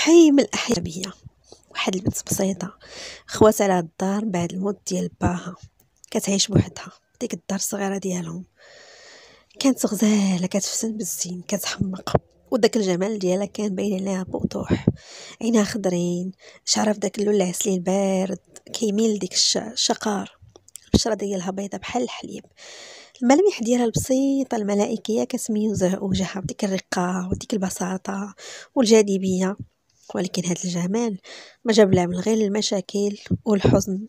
شحال من الاحياء بيا واحد البنت بسيطة خوات على الدار بعد الموت ديال باها كتعيش بوحدها ديك الدار الصغيرة ديالهم كانت غزالة كتفسن بالزين كتحمق وداك الجمال ديالها كان باين عليها بوضوح عينها خضرين شعرها فداك اللون العسلي البارد كيميل ديك الشقار البشره ديالها بيضه بحال الحليب الملامح ديالها البسيطه الملائكيه كتميز وجهها بديك الرقه وديك البساطه والجاذبيه ولكن هذا الجمال ما جاب لها من غير المشاكل والحزن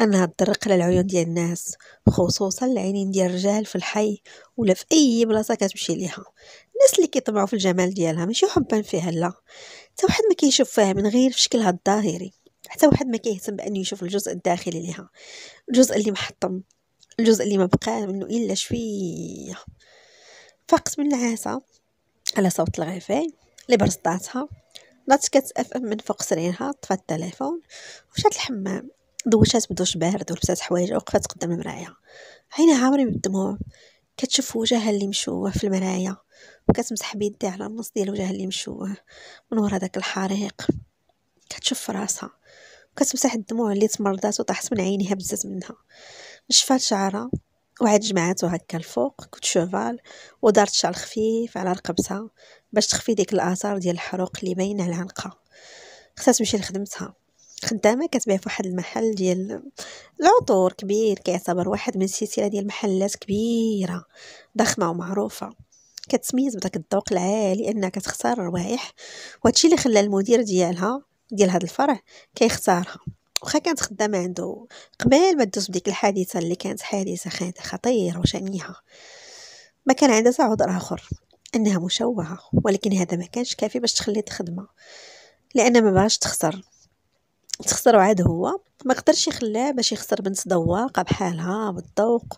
انها تطرق على العيون ديال الناس خصوصا العينين ديال الرجال في الحي ولا في اي بلاصه كتمشي ليها الناس اللي كيطمعوا في الجمال ديالها ماشي حبا فيها لا حتى واحد ما كيشوف فيها من غير في شكلها الظاهري حتى واحد ما كيهتم بان يشوف الجزء الداخلي ليها الجزء اللي محطم الجزء اللي ما بقى منه الا شويه فقت من العاسه على صوت الغفاء اللي برصداتها اف ام من فوق سريرها طفات التليفون مشات الحمام دوشات بدوش بارد ولبسات حوايجها وقفات قدام المرايا عينها عامرين بالدموع كتشوف وجهها اللي مشوه في المرايا وكتمسح بيدي على النص ديال وجهها اللي مشوه من ورا داك الحريق كتشوف راسها وكتمسح الدموع اللي تمرضات وطاحت من عينيها بزاف منها نشفات شعرها وعاد جمعاتو هكا الفوق كوت شوفال ودارت شعل خفيف على رقبتها باش تخفي ديك الاثار ديال الحروق اللي باينه على عنقها خصها تمشي لخدمتها خدامه كتبيع في واحد المحل ديال العطور كبير كيعتبر واحد من السلسله ديال المحلات كبيره ضخمه ومعروفه كتميز بداك الذوق العالي انها كتختار الروائح وهادشي اللي خلى المدير ديالها ديال هذا الفرع كيختارها واخا كانت خدامة عنده قبل ما تدوز بديك الحادثة اللي كانت حادثة خانت خطيرة وشنيعة ما كان عندها عذر آخر أنها مشوهة ولكن هذا ما كانش كافي باش تخلي الخدمة لأن ما باش تخسر تخسر عاد هو ما قدرش يخلاه باش يخسر بنت ذواقة بحالها بالذوق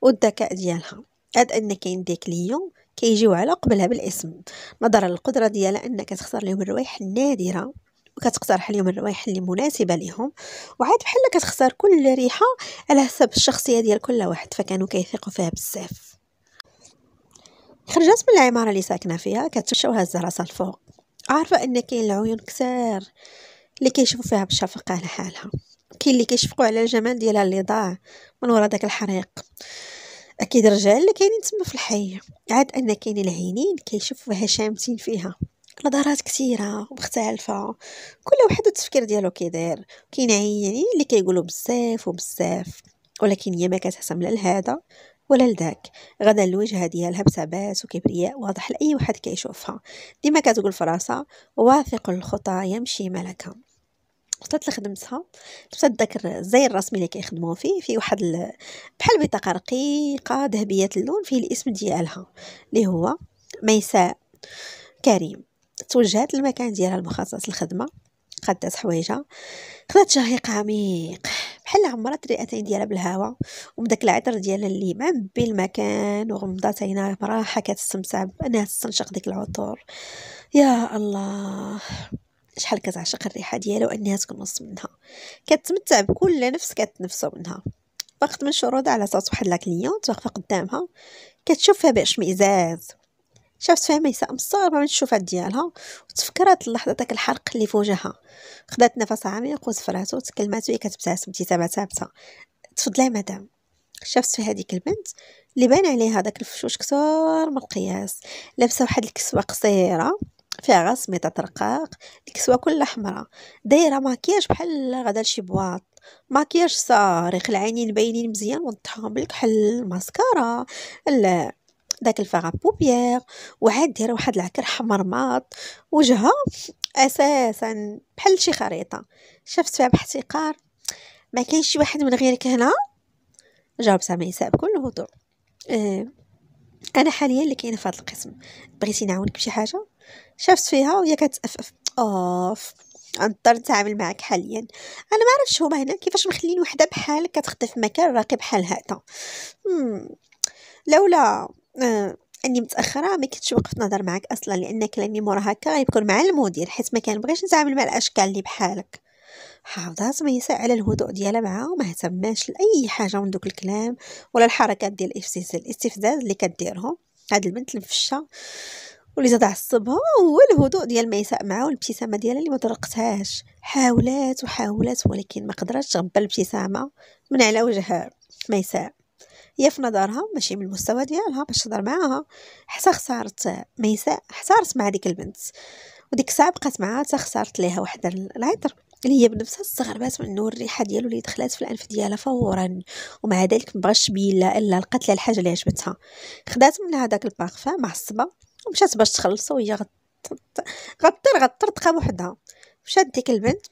والذكاء ديالها عاد أن كاين ديك كليون كيجيو على قبلها بالاسم نظرا للقدره ديالها انك تخسر لهم الروايح النادره وكتقترح عليهم الروائح اللي مناسبه ليهم وعاد بحال كتختار كل ريحه على حسب الشخصيه ديال كل واحد فكانوا كيثقوا فيها بزاف خرجت من العماره اللي ساكنه فيها كتمشى وهز راسها الفوق عارفه ان كاين العيون كثار اللي كيشوفوا فيها بشفقة على حالها كاين اللي كيشفقوا على الجمال ديالها اللي ضاع من ورا داك الحريق اكيد رجال اللي كاينين تما في الحي عاد ان كاين العينين كيشوفوا هشامتين فيها نظرات كثيره مختلفه كل واحد التفكير ديالو كيداير كاين عيانين اللي كيقولوا بزاف وبزاف ولكن هي ما كتحسم لا لهذا ولا لذاك غدا الوجهه ديالها بثبات وكبرياء واضح لاي واحد كيشوفها ديما كتقول فراسة واثق الخطى يمشي ملكا وصلت لخدمتها تبدا داك الزي الرسمي اللي كيخدموا فيه في واحد بحال بطاقه رقيقه ذهبيه اللون فيه الاسم ديالها اللي هو ميساء كريم توجهات للمكان ديالها المخصص للخدمه قادات حوايجها خدات شهيق عميق بحال عمرات الرئتين ديالها بالهواء وبداك العطر ديالها اللي معبي المكان وغمضات عينها براحه كتستمتع بانها تستنشق ديك العطور يا الله شحال كتعشق الريحه ديالها وانها تكون نص منها كتمتع بكل نفس كتنفسو منها فقط من شروط على صوت واحد لا كليونت واقفه قدامها كتشوفها باش باشمئزاز شافت فيها ميساء مصغره من الشوفات ديالها وتفكرات اللحظة داك الحرق اللي في وجهها خدات نفس عميق وزفرات وتكلمات وهي كتبتسم ابتسامة ثابتة تفضلي مدام شافت في هذيك البنت اللي بان عليها داك الفشوش كثار من القياس لابسه واحد الكسوه قصيره فيها غا سميطه رقاق الكسوه كلها حمراء دايره ماكياج بحال غدا لشي بواط ماكياج صارخ العينين باينين مزيان وضحهم بالكحل بحال الماسكارا لا داك الفاغ بوبيير وعاد دايره واحد العكر حمر ماط وجهها اساسا بحال شي خريطه شفت فيها باحتقار ما كاينش شي واحد من غيرك هنا جاوب سميساء بكل هدوء اه انا حاليا اللي كاينه في هذا القسم بغيتي نعاونك بشي حاجه شفت فيها وهي كتأفف اوف نضطر نتعامل معك حاليا انا ما عرفتش هما هنا كيفاش مخلين وحده بحالك كتخدم في مكان راقي بحال هذا لولا آه، اني متاخره ما كنتش وقفت نهضر معاك اصلا لان كلامي مور هكا غيكون مع المدير حيت ما بغيش نتعامل مع الاشكال اللي بحالك حافظات ميساء على الهدوء ديالها معاه وما اهتماش لاي حاجه من دوك الكلام ولا الحركات ديال الاستفزاز اللي كديرهم هاد البنت المفشه واللي زاد عصبها هو الهدوء ديال ميساء معاه والابتسامه ديالها اللي ما طرقتهاش حاولات وحاولات ولكن ما قدرتش تغبى الابتسامه من على وجهها ميساء هي في نظرها ماشي من المستوى ديالها باش تهضر معاها حتى خسارت ميساء حتى خسارت مع ديك البنت وديك الساعه بقات معاها حتى خسارت ليها واحد العطر اللي هي بنفسها استغربات من نور الريحه ديالو اللي دخلات في الانف ديالها فورا ومع ذلك ما بغاش تبين لها الا لقات لها الحاجه اللي عجبتها خدات من هذاك البارفان معصبه ومشات باش تخلصو وهي غطر غطر تقام وحدها مشات ديك البنت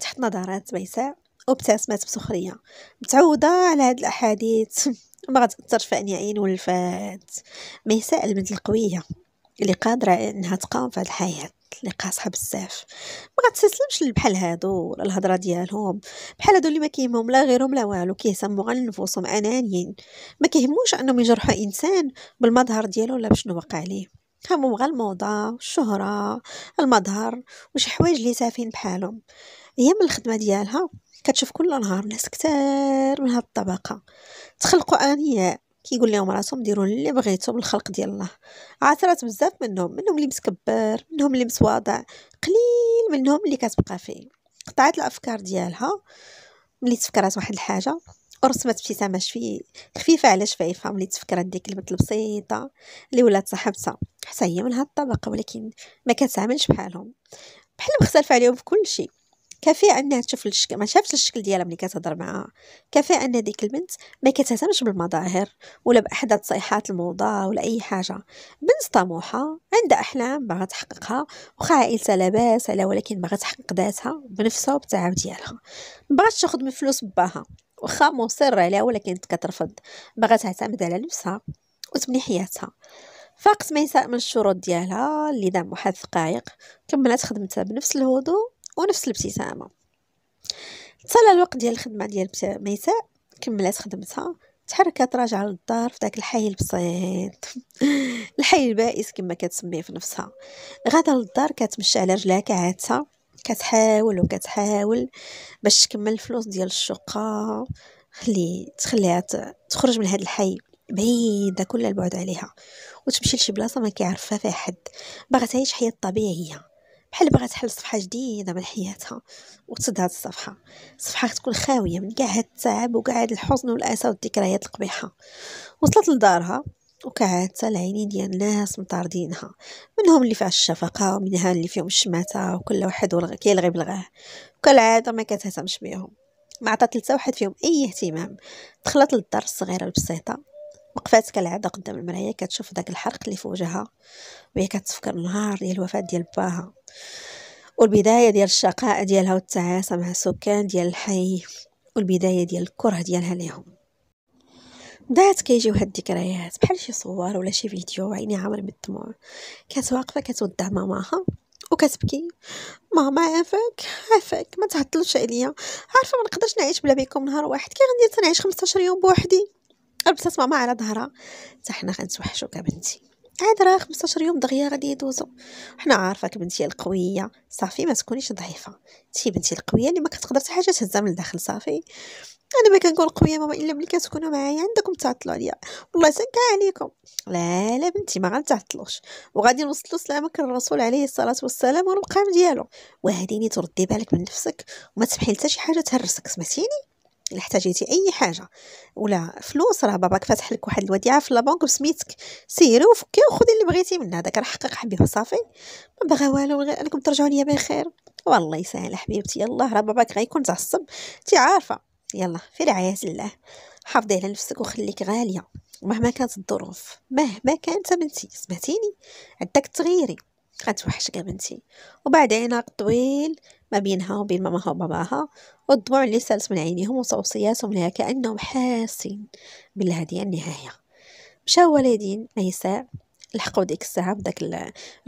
تحت نظرات بيساء وابتسمت بسخرية متعودة على هاد الأحاديث ما غتأثرش في عين والفات ميساء البنت القوية اللي قادرة إنها تقاوم في هاد الحياة اللي قاصحة بزاف ما غتستسلمش بحال هادو ولا الهضره ديالهم بحال هادو اللي ما كيهمهم لا غيرهم لا والو كيهتموا غير لنفوسهم انانيين ما كيهموش انهم يجرحوا انسان بالمظهر ديالو ولا بشنو وقع ليه همهم غير الموضه الشهره المظهر وشي حوايج اللي سافين بحالهم هي من الخدمه ديالها كتشوف كل نهار ناس كتار من هاد الطبقه تخلقوا انياء كيقول لهم راسهم ديروا اللي بغيتو من الخلق ديال الله عثرات بزاف منهم منهم اللي متكبر منهم اللي متواضع قليل منهم اللي كتبقى فيه قطعت الافكار ديالها ملي تفكرات واحد الحاجه ورسمت ابتسامه شفي خفيفه على شفايفها ملي تفكرات ديك البنت البسيطه اللي ولات صاحبتها حتى هي من هاد الطبقه ولكن ما كتعاملش بحالهم بحال مختلفه عليهم في كل شيء كافي انها تشوف الشكل ما شافش الشكل ديالها ملي كتهضر معاها كافي ان ديك البنت ما كتهتمش بالمظاهر ولا باحدث صيحات الموضه ولا اي حاجه بنت طموحه عندها احلام باغا تحققها واخا عائلتها لاباس على ولكن باغا تحقق ذاتها بنفسها وبالتعب ديالها مبغاتش تاخذ من فلوس باها واخا مصر عليها ولكن كترفض باغا تعتمد على نفسها وتبني حياتها فاقت ميساء من الشروط ديالها اللي دام واحد دقائق كملت خدمتها بنفس الهدوء ونفس الابتسامه تصل الوقت ديال الخدمه ديال ميساء كملات خدمتها تحركات راجعة للدار في داك الحي البسيط الحي البائس كما كتسميه في نفسها غادا للدار كتمشى على رجلها كعادتها كتحاول وكتحاول باش تكمل الفلوس ديال الشقة خلي تخليها تخرج من هذا الحي بعيدة كل البعد عليها وتمشي لشي بلاصة ما كيعرفها فيها حد باغا تعيش حياة طبيعية بحال بغات تحل صفحه جديده من حياتها وتسد هاد الصفحه صفحه تكون خاويه من كاع هاد التعب وكاع هاد الحزن والاسى والذكريات القبيحه وصلت لدارها وكعادت العينين ديال الناس مطاردينها منهم اللي فيها الشفقه ومنها اللي فيهم الشماته وكل واحد كيلغي بالغاه وكالعاده ما كتهتمش بيهم ما عطات لتا واحد فيهم اي اهتمام دخلت للدار الصغيره البسيطه وقفات كالعادة قدام المرايا كتشوف داك الحرق اللي في وجهها وهي كتفكر النهار ديال الوفاة ديال باها والبداية ديال الشقاء ديالها والتعاسة مع السكان ديال الحي والبداية ديال الكره ديالها ليهم بدات كيجيو هاد الذكريات بحال شي صور ولا شي فيديو عيني عامر بالدموع كانت واقفه كتودع ماماها وكتبكي ماما عافاك عافاك ما تهطلش عليا عارفه ما نقدرش نعيش بلا بيكم نهار واحد كي غندير تنعيش 15 يوم بوحدي البسات ماما على ظهرها حتى حنا غنتوحشوك كبنتي عاد راه 15 يوم دغيا غادي يدوزو حنا عارفاك بنتي القويه صافي ما تكونيش ضعيفه تي بنتي القويه اللي ما كتقدر حتى حاجه تهزها من الداخل صافي انا ما كنقول قويه ماما الا ملي كتكونوا معايا عندكم تعطلوا عليا والله تنكا عليكم لا لا بنتي ما غنتعطلوش وغادي نوصلوا سلامك الرسول عليه الصلاه والسلام والمقام ديالو وهديني تردي بالك من نفسك وما تسمحي لتا شي حاجه تهرسك سمعتيني الا احتاجيتي اي حاجه ولا فلوس راه باباك فاتح لك واحد الوديعه في لابونك بسميتك سيري وفكي وخذي اللي بغيتي منها داك راه حقق حبيبه صافي ما بغا والو غير انكم ترجعوا ليا بخير والله يسهل حبيبتي يلا راه باباك غيكون تعصب انت عارفه يلا في رعايه الله حافظي على نفسك وخليك غاليه مهما كانت الظروف مهما كانت بنتي سمعتيني عندك تغيري غتوحشك يا بنتي وبعد عناق طويل ما بينها وبين ماماها وباباها والدموع اللي سالت من عينيهم وصوصياتهم لها كأنهم حاسين بالهدية النهاية مشاو والدين ميساء لحقوا ديك الساعة بداك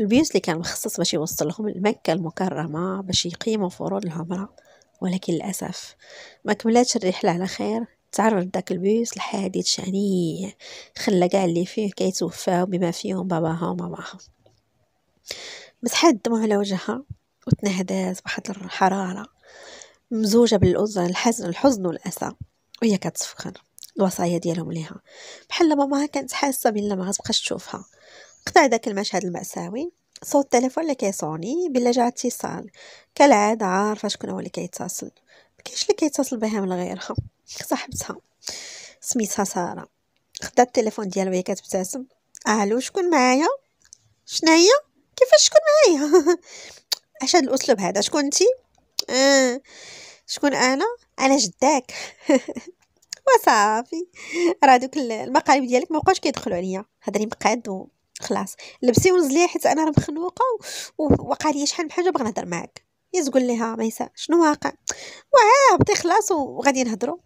البيوت اللي كان مخصص باش يوصلهم لمكة المكرمة باش يقيموا فروض العمرة ولكن للأسف ما كملاتش الرحلة على خير تعرض داك البيوس لحادث شنيع خلى كاع اللي فيه كيتوفاو بما فيهم باباها وماماها مسحات دموع على وجهها وتنهدات بواحد الحرارة مزوجة بالأذن الحزن الحزن والأسى وهي كتفكر الوصايا ديالهم ليها بحال ماماها كانت حاسة بلا ما غتبقاش تشوفها قطع داك المشهد المأساوي صوت التليفون اللي كيصوني بلا جا اتصال كالعادة عارفة شكون هو اللي كيتصل مكاينش اللي كيتصل بها من غيرها صاحبتها سميتها سارة خدات التليفون ديالها وهي كتبتسم الو شكون معايا شناهي كيفاش تكون معايا اش هاد الاسلوب هذا شكون انت آه. شكون انا انا جداك وصافي راه دوك المقالب ديالك ما بقاوش كيدخلوا عليا هضري مقاد وخلاص لبسي ونزلي حيت انا راه مخنوقه ووقع لي شحال من حاجه باغا نهضر معاك يا تقول ليها ميساء شنو واقع واه بطي خلاص وغادي نهضروا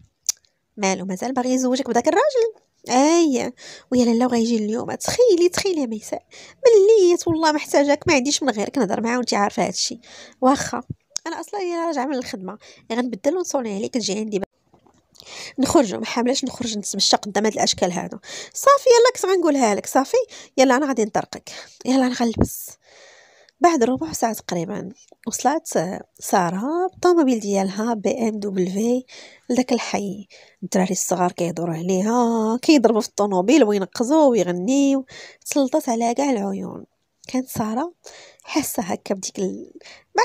مالو مازال باغي يزوجك بداك الراجل اي ويا لالا غيجي اليوم تخيلي تخيلي ميساء مليت والله محتاجاك ما عنديش من غيرك نهضر معاه وانت عارفه هادشي واخا انا اصلا هي راجعه من الخدمه غنبدل ونصوني عليك تجي عندي نخرجوا ما حاملاش نخرج نتمشى قدام هاد الاشكال هادو صافي يلا كنت غنقولها لك صافي يلا انا غادي نطرقك يلا انا غنلبس بعد ربع ساعة تقريبا وصلت آه، سارة بالطوموبيل ديالها بي ام دبليو لذاك الحي الدراري الصغار كيهضروا عليها كيضربوا في الطوموبيل وينقزوا ويغنيو تسلطت على كاع العيون كانت سارة حاسة هكا بديك ال...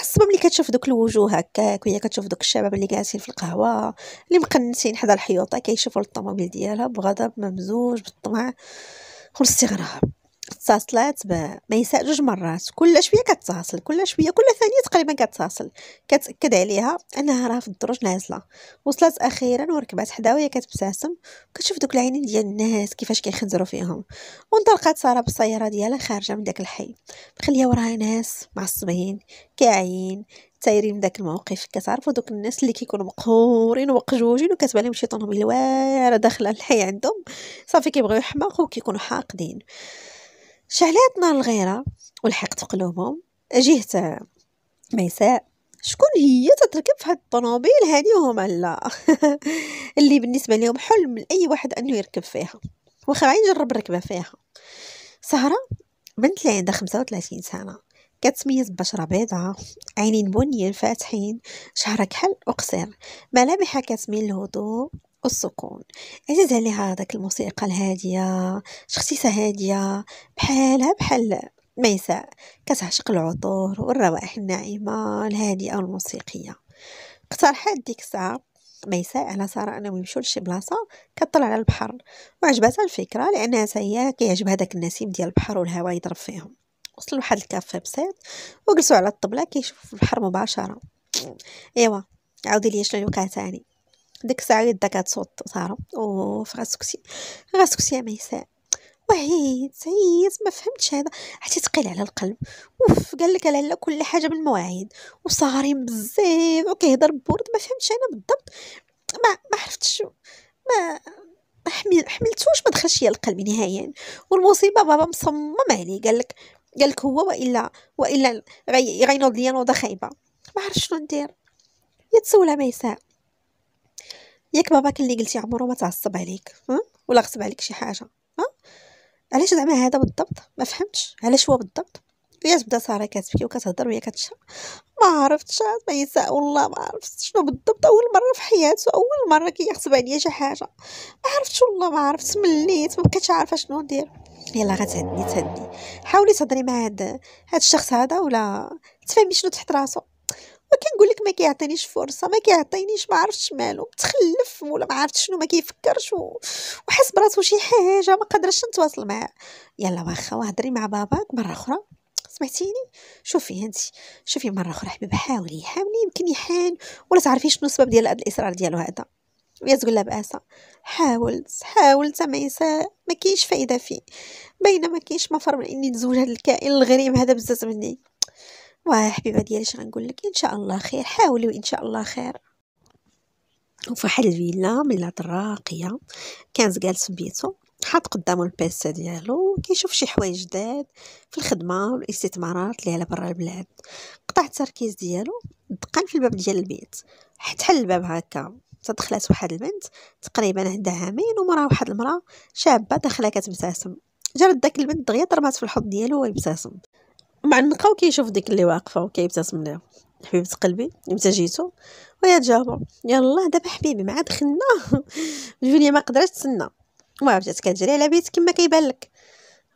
السبب اللي كتشوف دوك الوجوه هكاك وهي كتشوف دوك الشباب اللي جالسين في القهوة اللي مقنتين حدا الحيوطة كيشوفوا الطوموبيل ديالها بغضب ممزوج بالطمع والاستغراب اتصلت ما, ما جوج مرات كل شويه كتتصل كل شويه كل ثانيه تقريبا كتتصل كتاكد عليها انها راه في الدروج نازله وصلت اخيرا وركبات حداها وهي كتبتسم كتشوف دوك العينين ديال الناس كيفاش كيخنزروا فيهم وانطلقت ساره بالسياره ديالها خارجه من داك الحي مخليه وراها ناس معصبين كاعيين تايرين من داك الموقف كتعرفوا دوك الناس اللي كيكونوا مقهورين وقجوجين وكتبان لهم شيطانهم الواعره داخله الحي عندهم صافي كيبغيو يحماقوا وكيكونوا حاقدين شعلات نار الغيرة ولحقت قلوبهم جهت ميساء شكون هي تتركب في هاد الطوموبيل هادي وهم لا اللي بالنسبه لهم حلم لاي واحد انه يركب فيها واخا يجرب ركبة فيها سهره بنت اللي عندها 35 سنه كتميز بشره بيضاء عينين بنيين فاتحين شعرها كحل وقصير ملامحها كتميل الهدوء السكون عزيز عليها داك الموسيقى الهادية شخصيتها هادية بحالها بحال ميساء كتعشق العطور والروائح الناعمة الهادئة والموسيقية اقترحت ديك الساعة ميساء على سارة أنهم يمشيو لشي بلاصة كطلع على البحر وعجباتها الفكرة لأنها هي كيعجبها داك النسيم ديال البحر والهواء يضرب فيهم وصلوا لواحد الكافي بسيط وجلسوا على الطبلة كيشوفوا البحر مباشرة ايوا عاودي لي شنو تاني ديك الساعه يدا كتصوت ساره اوف غسكتي غسكتي يا ميساء وعيت عيت ما فهمتش هذا حتى تقيل على القلب اوف قال لك على كل حاجه بالمواعيد وصغارين بزاف وكيهضر بورد ما فهمتش انا بالضبط ما ما عرفتش ما حمل حملتوش ما دخلش ليا القلب نهائيا والمصيبه بابا مصمم عليه قال لك قال لك هو والا والا غينوض ليا نوضه خايبه ما عرفتش شنو ندير يا ميساء ياك باباك اللي قلتي عمرو ما تعصب عليك ها ولا غصب عليك شي حاجه ها علاش زعما هذا بالضبط ما فهمتش علاش هو بالضبط هي تبدا ساره كتبكي وكتهضر وهي كتشرب ما عرفتش ما يساء والله ما عرفت شنو بالضبط اول مره في حياته اول مره كيغصب عليا شي حاجه ما عرفتش والله ما عرفت مليت ما بقيتش عارفه شنو ندير يلا غتهدني تهدني حاولي تهضري مع هاد هاد الشخص هذا ولا تفهمي شنو تحت راسو ما كنقول لك ما كيعطينيش فرصه ما كيعطينيش ما عرفتش مالو متخلف ولا ما عرفتش شنو ما كيفكرش وحس براسو شي حاجه ما قدرش نتواصل معاه يلا واخا وهضري مع باباك مره اخرى سمعتيني شوفي انت شوفي مره اخرى حبيب حاولي حاولي يمكن يحان ولا تعرفي شنو السبب ديال هذا الاصرار ديالو هذا يا تقول لها بأسا حاولت حاولت ما يسا ما كاينش فائده فيه بينما ما كاينش مفر من اني نتزوج هذا الكائن الغريب هذا بزاف مني واه حبيبه ديالي اش غنقول لك ان شاء الله خير حاولي وان شاء الله خير وفواحد الفيلا ملات راقيه كان جالس في بيتو حاط قدامه البيسا ديالو كيشوف شي حوايج جداد في الخدمه والاستثمارات اللي على برا البلاد قطع التركيز ديالو دقن في الباب ديال البيت حتحل حل الباب هكا تدخلات واحد البنت تقريبا عندها عامين ومراه واحد المراه شابه داخله كتبتسم جرت داك البنت دغيا ضربات في الحب ديالو ويبتسم معلقه كيشوف ديك اللي واقفه وكيبتسم ليها حبيبه قلبي امتى جيتو ويا جابا يلا دابا حبيبي ما عاد خنا جوليا ما قدرتش تسنى ما بدات كتجري على بيت كما كيبان لك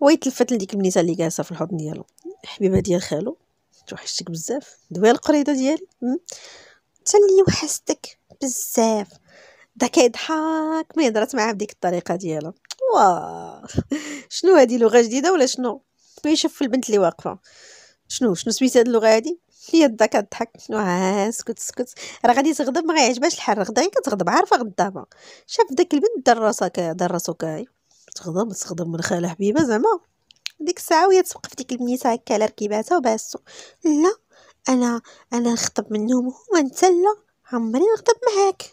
ويتلفت لديك البنيته اللي جالسه في الحضن ديالو حبيبه ديال خالو توحشتك بزاف دوي القريضه ديالي حتى اللي وحشتك بزاف دا كيضحك ما يهضرات معاه بديك الطريقه ديالها واه شنو هذه لغه جديده ولا شنو ما يشوف في البنت اللي واقفه شنو شنو سميت هاد اللغه هادي هي يدا كضحك شنو ها سكت سكت راه غادي تغضب ما غيعجبهاش الحال غدا كتغضب عارفه غدابا شاف داك البنت دار راسها دار راسو كاي تغضب تغضب من خاله حبيبه زعما ديك الساعه وهي توقف في ديك البنيته هكا على ركيباتها وباسو لا انا انا نخطب منهم وهما نتا لا عمري نخطب معاك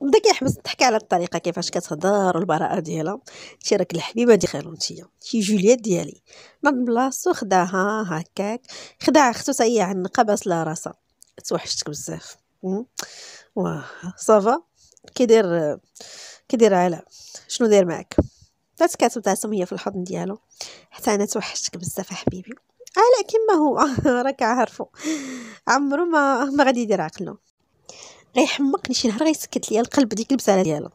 بدا كيحبس الضحك على الطريقه كيفاش كتهضر والبراءه ديالها انت راك الحبيبه دي خالو شي جولييت ديالي نض بلاصتو خداها هكاك خدا اختو تاهي عنقه يعني باسله راسها توحشتك بزاف واه صافا كيدير كيدير علا شنو داير معاك بدات كاتب تعصم هي في الحضن ديالو حتى انا توحشتك بزاف حبيبي علا كما هو راك عارفو عمرو ما ما غادي يدير عقلو غيحمقني إيه، شي نهار غيسكت ليا القلب ديك البساله ديالو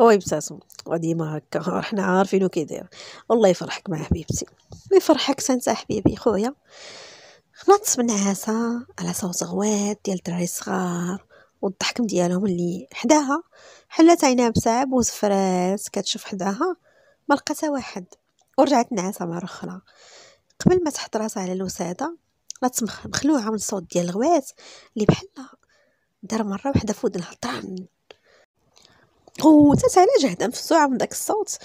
هو يبتسم وديما هكا حنا عارفينو كيداير والله يفرحك مع حبيبتي ويفرحك حتى حبيبي خويا خلطت من على صوت غوات ديال الدراري الصغار والضحك ديالهم اللي حداها حلات عينها بسعب وزفرات كتشوف حداها ما لقاتها واحد ورجعت نعاسة مرة أخرى قبل ما تحط راسها على الوساده رات مخلوعه من الصوت ديال الغوات اللي بحلها دار مرة واحدة في ودنها أو وتاتها على جهدها مفزوعة من داك الصوت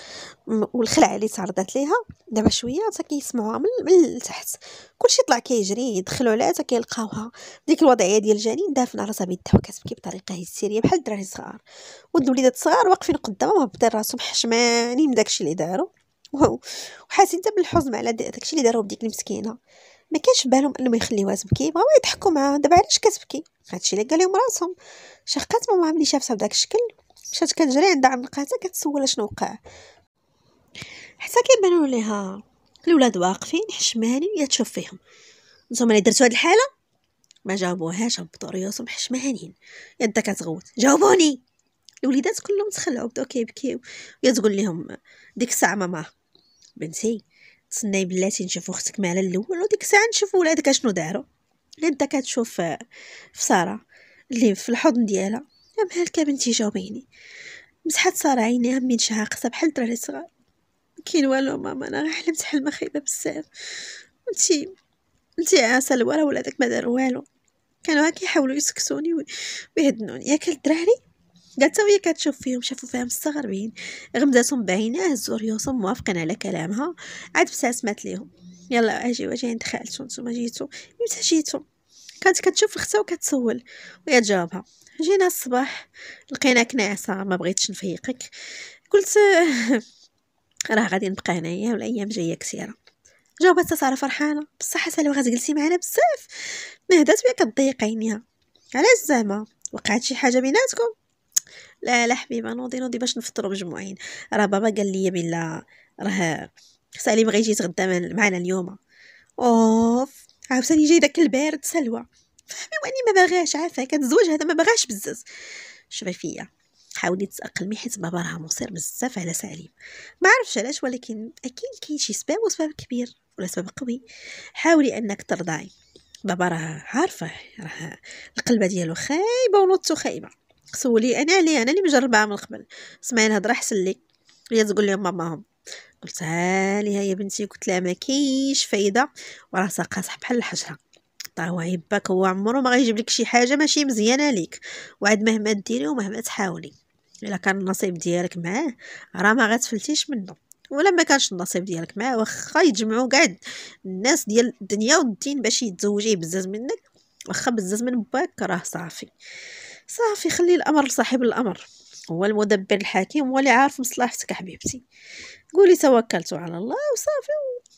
الخلعة اللي تعرضت ليها دابا شوية تا كيسمعوها من, من التحت كلشي طلع كيجري دخلوا عليها تا كيلقاوها ديك الوضعية ديال جنين دافنة راسها بيدها وكتبكي بطريقة هستيرية بحال الدراري الصغار ود الوليدات الصغار واقفين قدامها مهبطين راسهم حشمانين من داكشي اللي دارو وحاسين حتى بالحزن على داكشي اللي دارو بديك المسكينه ما كانش في بالهم انهم يخليوها تبكي بغاو يضحكوا معاها دابا علاش كتبكي هادشي اللي قال لهم راسهم شقات ماما ملي شافتها بداك الشكل مشات كتجري عند عمقاتها كتسولها شنو وقع حتى كيبانوا ليها الولاد واقفين حشمانين يا تشوف فيهم نتوما اللي درتوا هاد الحاله ما جاوبوهاش هبطوا ريوسهم حشمانين انت كتغوت جاوبوني الوليدات كلهم تخلعوا بداو كيبكيو يا تقول لهم ديك الساعه ماما بنتي تسناي بلاتي نشوف اختك مع الاول وديك الساعه نشوف ولادك اشنو دارو انت كتشوف في ساره اللي في الحضن ديالها يا مالك بنتي جاوبيني مسحات ساره عينيها من شهاقصه بحال دراري صغار كاين والو ماما انا غير حلمت حلمه خايبه بزاف انتي انتي عسل ولا ولادك ما دار والو كانوا هاك يحاولوا يسكسوني ويهدنوني ياك الدراري قالت وهي كتشوف فيهم شافوا فيها مستغربين غمزاتهم بعيناه هزو ريوسهم موافقين على كلامها عاد ابتسمت ليهم يلا اجي واجي عند خالتو نتوما جيتو متى جيتو كانت كتشوف اختها وكتسول وهي تجاوبها جينا الصباح لقيناك ناعسه ما بغيتش نفيقك قلت راه غادي نبقى هنايا والايام جايه كثيره جاوبتها ساره فرحانه بصح سالو غتجلسي معنا بزاف هدات وهي كتضيق عينيها علاش زعما وقعت شي حاجه بيناتكم لا لا حبيبه نوضي نوضي باش نفطروا مجموعين راه بابا قال لي بلا راه سالي بغى يجي يتغدى معنا اليوم اوف عاوتاني جاي داك البارد سلوى فهمي واني ما باغاش عافاه كتزوج هذا ما باغاش بزز شوفي فيا حاولي تتاقلمي حيت بابا راه مصير بزاف على سليم ما عرفش علاش ولكن اكيد كاين شي سبب وسبب كبير ولا سبب قوي حاولي انك ترضعي بابا راه عارفه راه القلبه ديالو خايبه ونوضتو خايبه سولي انا لي انا اللي مجربها من قبل سمعي الهضره حسن لي هي تقول لهم ماماهم قلت ليها يا بنتي قلت لها ما كاينش فايده وراه قاصح بحال الحجره طاهو عيبك هو عمرو ما غيجيب لك شي حاجه ماشي مزيانه ليك وعاد مهما ديري ومهما تحاولي الا كان النصيب ديالك معاه راه ما غتفلتيش منه ولا ما كانش النصيب ديالك معاه واخا يجمعوا كاع الناس ديال الدنيا والدين باش يتزوجيه بزاف منك واخا بزاف من باك راه صافي صافي خلي الأمر لصاحب الأمر هو المدبر الحكيم هو اللي عارف مصلحتك حبيبتي قولي توكلت على الله وصافي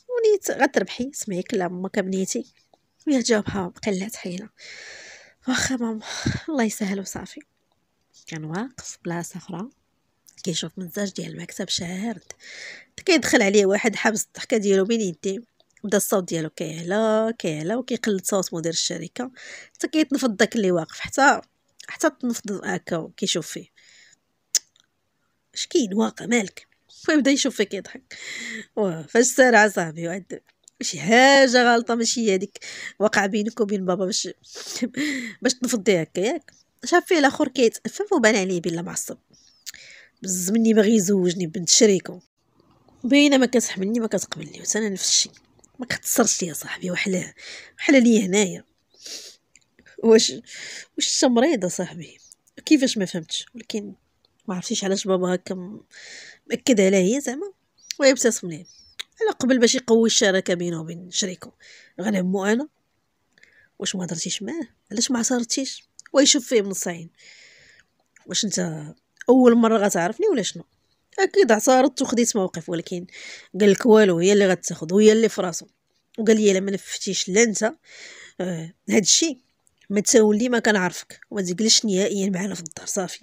ونيت غتربحي سمعي كلام امك بنيتي ويا جاوبها قلات حيله واخا ماما الله يسهل وصافي كان واقف بلاصه اخرى كيشوف مزاج ديال المكتب شاهرت كيدخل عليه واحد حبس الضحكه ديالو بين يديه بدا الصوت ديالو كيعلى كيعلى وكيقلد صوت مدير الشركه حتى كيتنفض داك اللي واقف حتى حتى تنفض هكا كيشوف فيه اش كاين واقع مالك ويبدا يشوف فيك يضحك واه فاش سارع صاحبي وعد شي حاجه غلطه ماشي هذيك وقع بينك وبين بابا باش باش تنفضي هكا ياك شاف فيه الاخر كيتأفف وبان عليه بلا معصب بز مني باغي يزوجني بنت شريكو باينه ما كتحملني ما كتقبلني وانا نفس الشيء ما كتصرش يا صاحبي وحلاه وحلا ليا هنايا واش واش انت مريضة صاحبي كيفاش ما فهمتش ولكن ما عرفتيش علاش بابا هكا مأكد عليها هي زعما ويبتسم ليه على قبل باش يقوي الشراكه بينه وبين شريكو غنعمو انا واش ما هضرتيش معاه علاش ما عصرتيش ويشوف فيه من الصعين واش انت اول مره غتعرفني ولا شنو اكيد عصرت وخديت موقف ولكن قال لك والو هي اللي غتاخذ وهي اللي فراسو وقال لي الا ما نفتيش لا انت آه هادشي ما تسولي ما كنعرفك وما تقلش نهائيا معنا في الدار صافي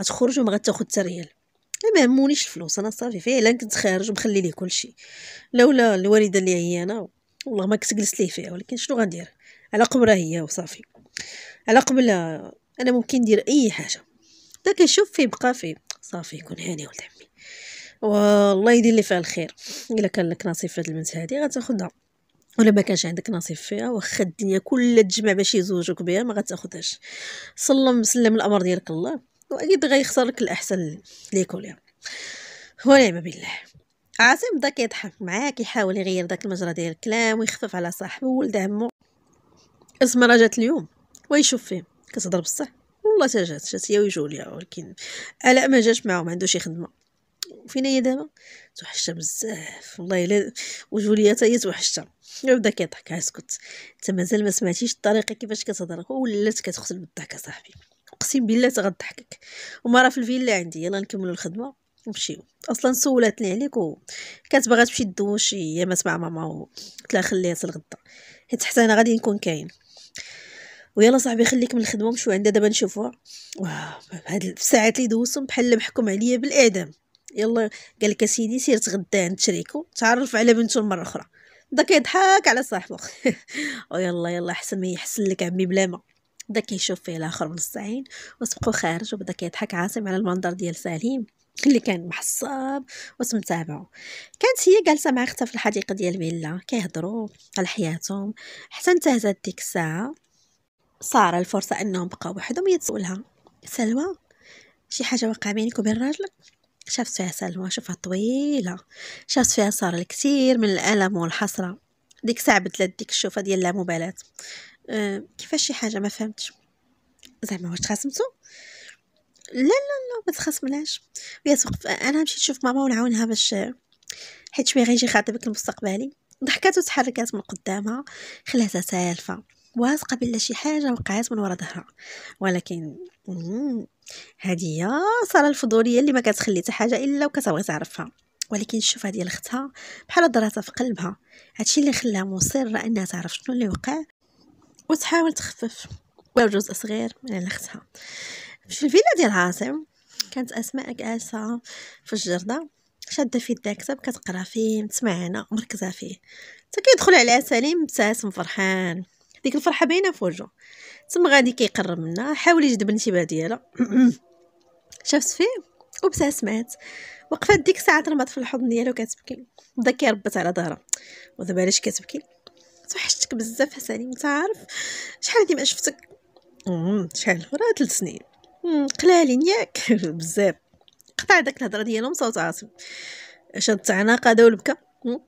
غتخرج وما غتاخذ حتى ريال ما مهمونيش الفلوس انا صافي فعلا كنت خارج ومخلي ليه كلشي لولا الوالده اللي عيانه والله ما كنت جلست ليه فيها ولكن شنو غندير على قبرها هي وصافي على قبل انا ممكن ندير اي حاجه دا كنشوف فيه بقى فيه صافي يكون هاني ولد عمي والله يدير لي فيها الخير الا كان لك نصيب في هاد البنت هذه غتاخدها ولا ما كانش عندك نصيب فيها واخا الدنيا كلها تجمع باش يزوجوك بها ما غتاخذهاش سلم سلم الامر ديالك الله واكيد غيخسر لك الاحسن ليك هو نعم بالله عاصم بدا كيضحك معاه كيحاول يغير داك المجرى ديال الكلام ويخفف على صاحبه ولد عمو اسم جات اليوم ويشوف فيه كتهضر بصح والله تا جات جات هي ولكن الا ما جاش معاهم عنده شي خدمه فين هي دابا توحشتها بزاف والله الا وجهو ليا حتى هي توحشتها بدا كيضحك اسكت انت مازال ما سمعتيش الطريقه كيفاش كتهضر ولات كتخسر بالضحك اصاحبي اقسم بالله تغضحكك وما راه في الفيلا عندي يلا نكملوا الخدمه نمشيو اصلا سولاتني عليك وكانت باغا تمشي دوش هي ما مع ماما قلت لها خليها حتى الغدا حيت حتى انا غادي نكون كاين ويلا صاحبي خليك من الخدمه مشو عندها دابا نشوفوها واه هاد الساعات اللي دوزتهم بحال محكوم عليا بالاعدام يلا قال لك اسيدي سير تغدا عند شريكو تعرف على بنته المره اخرى بدا كيضحك على صاحبو ويلا يلا احسن ما يحسن لك عمي بلا ما بدا كيشوف فيه الاخر من الصعين وسبقو خارج وبدا كيضحك عاصم على المنظر ديال سليم اللي كان محصاب وتمتابعو كانت هي جالسه مع اختها في الحديقه ديال الفيلا كيهضروا على حياتهم حتى انتهزت ديك الساعه صار الفرصه انهم بقاو وحدهم يتسولها سلوى شي حاجه واقعه بينك وبين راجلك شافت فيها سلوى شوفها طويلة شافت فيها صار الكثير من الألم والحسرة ديك ساعة بدلت ديك الشوفة ديال اللامبالاة أه كيفاش شي حاجة ما فهمتش زعما واش تخاصمتو لا لا لا ما تخاصمناش ويا توقف انا مشيت نشوف ماما ونعاونها باش حيت شويه غيجي خاطبك المستقبلي ضحكات وتحركات من قدامها خلاتها سالفه واثقه بلا شي حاجه وقعات من ورا ظهرها ولكن مم. هذه هي ساره الفضوليه اللي ما كتخلي حتى حاجه الا وكتبغي تعرفها ولكن الشوفه ديال الاختها بحال ضراتها في قلبها هادشي اللي خلاها مصره انها تعرف شنو اللي وقع وتحاول تخفف جزء صغير من اختها في الفيلا ديال عاصم كانت اسماء جالسه في الجرده شاده في يدها كتاب كتقرا فيه متسمعانه مركزه فيه حتى كيدخل عليها سليم مبتسم فرحان ديك الفرحه باينه في وجهه تما غادي كيقرب منا حاول يجذب الانتباه ديالها شافت فيه وابتسمات وقفات ديك الساعه ترمات في الحضن ديالو كتبكي بدا كيربط على ظهرها ودابا علاش كتبكي توحشتك بزاف حسني انت عارف شحال هادي ما شفتك شحال راه 3 سنين قلالين ياك بزاف قطع داك الهضره ديالهم صوت عاصم شاد التعناقه دا والبكا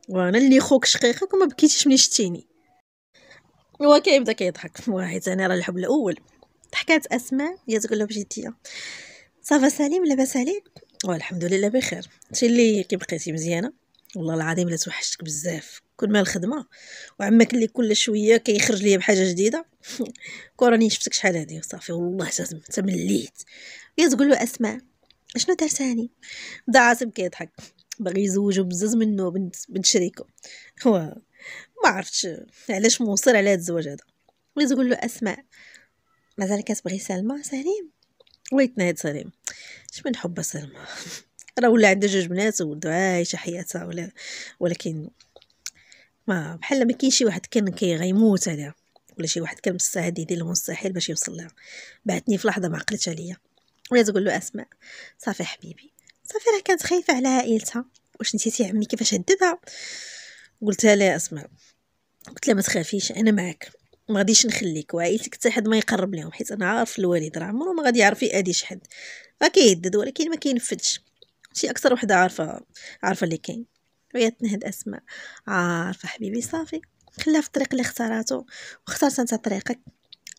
وانا اللي خوك شقيقك وما بكيتيش ملي شتيني هو كيبدا كيضحك حيت انا راه الحب الاول ضحكات اسماء هي تقول له بجديه صافا سليم لاباس عليك والحمد لله بخير انت اللي كيبقيتي مزيانه والله العظيم لا توحشتك بزاف كل ما الخدمه وعمك اللي كل شويه كيخرج ليا بحاجه جديده كوراني شفتك شحال هادي وصافي والله جزم تمليت هي تقول له اسماء شنو درتاني بدا عاصم كيضحك باغي يزوجو بزز منو بنت بنت شريكو هو ما عرفتش علاش موصل على هذا الزواج هذا ولا تقول له اسماء مازال كتبغي سلمى سليم ويتنهد سليم اش من حب سلمى راه ولا عندها جوج بنات وولدها عايشه حياتها ولا ولكن ما بحال ما كاين شي واحد كان كي غيموت عليها ولا شي واحد كان مستعد يدير المستحيل باش يوصل لها بعتني في لحظه ما عقلتش عليا ولا تقول له اسماء صافي حبيبي صافي راه كانت خايفه على عائلتها واش نسيتي عمي كيفاش هددها قلت لها اسماء قلت لها ما تخافيش انا معاك ما غاديش نخليك وعائلتك حتى حد ما يقرب لهم حيت انا عارف الوالد راه عمره ما غادي يعرف يادي شي حد راه كيهدد ولكن ما كينفدش شي اكثر وحده عارفه عارفه اللي كاين وهي تنهد اسماء عارفه حبيبي صافي خلاها في الطريق اللي اختاراتو واختارت انت طريقك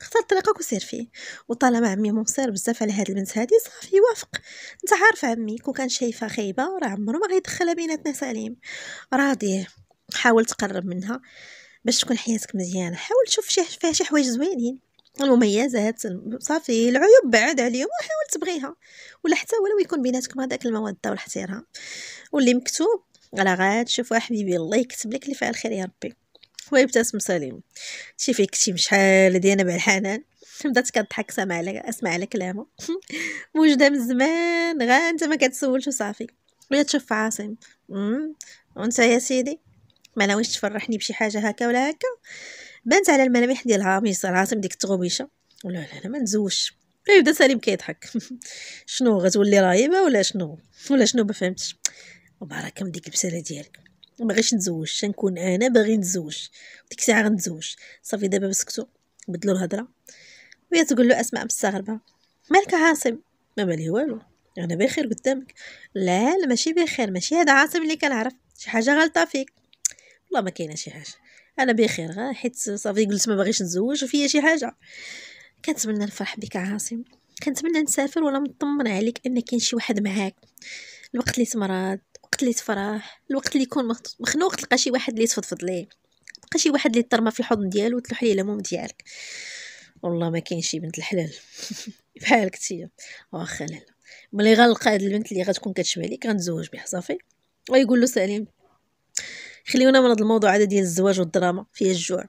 اختار طريقك وسير فيه وطالما عمي مصير بزاف على هاد البنت هادي صافي وافق انت عارف عمي كون كان شايفها خايبه راه عمره ما غيدخلها بيناتنا سليم راضيه حاول تقرب منها باش تكون حياتك مزيانه حاول تشوف شي فيها شي حوايج زوينين المميزات صافي العيوب بعد عليهم وحاول تبغيها ولا حتى ولو يكون بيناتكم هذاك الموده والاحترام واللي مكتوب على غاد شوفوا حبيبي الله يكتب لك اللي فيها الخير يا ربي ويبتسم سليم شي فيك شي مشحال ديانا بالحنان بدات كضحك سامع على اسمع على كلامه موجوده من زمان غا انت ما كتسولش وصافي ويا تشوف عاصم وانت يا سيدي ما ناويش تفرحني بشي حاجه هكا ولا هكا بانت على الملامح ديالها من صراحه ديك التغويشه ولا لا لا ما نزوجش ولا إيه، يبدا سليم كيضحك شنو غتولي رايبه ولا شنو ولا شنو ما فهمتش من ديك البساله ديالك ما بغيش نتزوج نكون انا باغي نتزوج ديك الساعه غنتزوج صافي دابا بسكتو بدلو الهضره وهي تقول له اسماء مستغربه مالك عاصم ما مالي والو انا بخير قدامك لا لا ماشي بخير ماشي هذا عاصم اللي كنعرف شي حاجه غلطه فيك والله ما كاينه شي حاجه انا بخير غا حيت صافي قلت ما باغيش نتزوج وفيا شي حاجه كنتمنى نفرح بك عاصم كنتمنى نسافر وانا مطمن عليك ان كاين شي واحد معاك الوقت اللي تمرض الوقت اللي تفرح الوقت اللي يكون مخنوق تلقى شي واحد اللي تفضفض ليه تلقى شي واحد اللي ترمى في الحضن ديالو وتلوح ليه الهموم ديالك والله ما كاين شي بنت الحلال بحالك انت واخا لا ملي غنلقى هاد البنت اللي غتكون كتشبه ليك غنتزوج بها صافي ويقول له سليم خليونا من هذا الموضوع هذا ديال الزواج والدراما في الجوع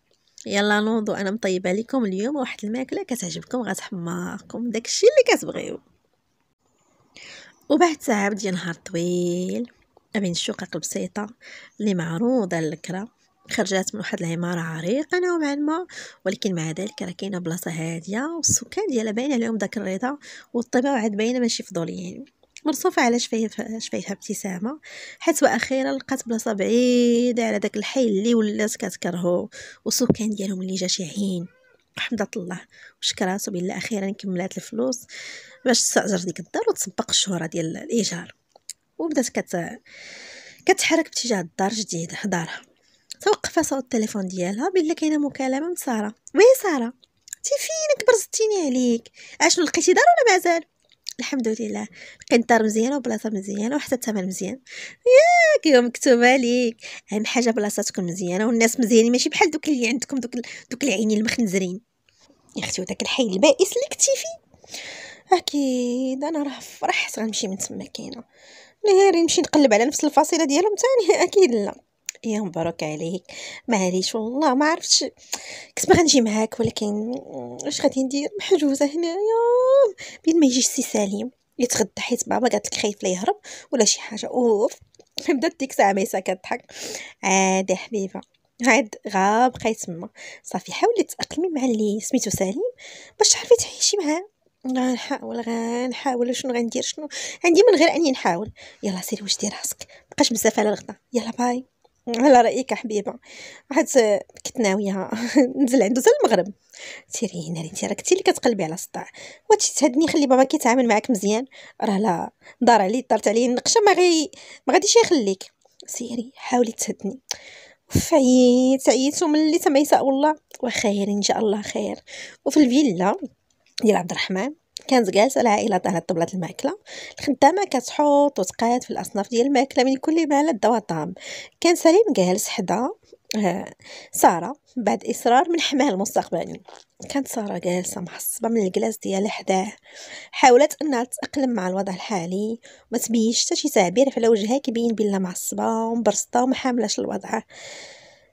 يلا نوضو انا مطيبه لكم اليوم واحد الماكله كتعجبكم غتحماكم داكشي اللي كتبغيو وبعد تعب ديال نهار طويل بين الشقق البسيطه اللي معروضه للكرة خرجات من واحد العماره عريقه نوعا ما ولكن مع ذلك راه كاينه بلاصه هاديه والسكان ديالها باين عليهم داك الرضا والطبيعه عاد باينه ماشي فضوليين يعني مرصوفة على شفايفها شفايفها ابتسامة حيت وأخيرا لقات بلاصة بعيدة على داك الحي اللي ولات كتكرهو والسكان ديالهم اللي جا شاعين حمدة الله وشكراتو بالله أخيرا كملات الفلوس باش تستأجر ديك الدار وتسبق الشهرة ديال الإيجار وبدات كت كتحرك باتجاه الدار الجديدة دارها توقف صوت التليفون ديالها بلا كاينه مكالمه من ساره وي ساره تي فينك برزتيني عليك اشنو لقيتي دار ولا مازال الحمد لله لقيت دار مزيانه وبلاصه مزيانه وحتى الثمن مزيان ياك يا مكتوبه ليك اهم حاجه بلاصه تكون مزيانه والناس مزيانين ماشي بحال دوك اللي عندكم دوك دوك العينين المخنزرين يا اختي وداك الحي البائس اللي كنتي فيه اكيد انا راه فرحت غنمشي من تما كاينه غير نمشي نقلب على نفس الفصيله ديالهم ثاني اكيد لا يا مبروك عليك معليش والله ما عرفتش كنت باغا نجي معاك ولكن اش غادي ندير محجوزه هنايا بين ما يجيش سي سليم يتغدى حيت بابا قالت لك خايف لا يهرب ولا شي حاجه اوف بدات ديك الساعه ميسا كضحك عادي حبيبه عاد غاب بقيت تما صافي حاولي تاقلمي مع اللي سميتو سليم باش تعرفي تعيشي معاه غنحاول غنحاول شنو غندير شنو عندي من غير اني نحاول يلا سيري واش دير راسك مبقاش بزاف على الغدا يلا باي على رايك حبيبه واحد كنت ناويه نزل عنده حتى المغرب سيري هنا انت راك اللي كتقلبي على الصداع وهادشي تهدني خلي بابا كيتعامل معاك مزيان راه لا دار عليه طرت عليه النقشه ما غي ما غاديش يخليك سيري حاولي تهدني فعيت عييت وملي تما يساء الله وخير ان شاء الله خير وفي الفيلا ديال عبد الرحمن كانت جالسه العائله على طبله الماكله الخدامه كتحوط وتقاد في الاصناف ديال الماكله من كل ما لذ طعم كان سليم جالس حدا آه، ساره بعد اصرار من حماه المستقبلي كانت ساره جالسه محصبه من الكلاس ديالها حداه حاولت انها تتاقلم مع الوضع الحالي ما تبيش حتى شي تعبير على وجهها كيبين بلا معصبه ومبرصطه وما حاملاش الوضع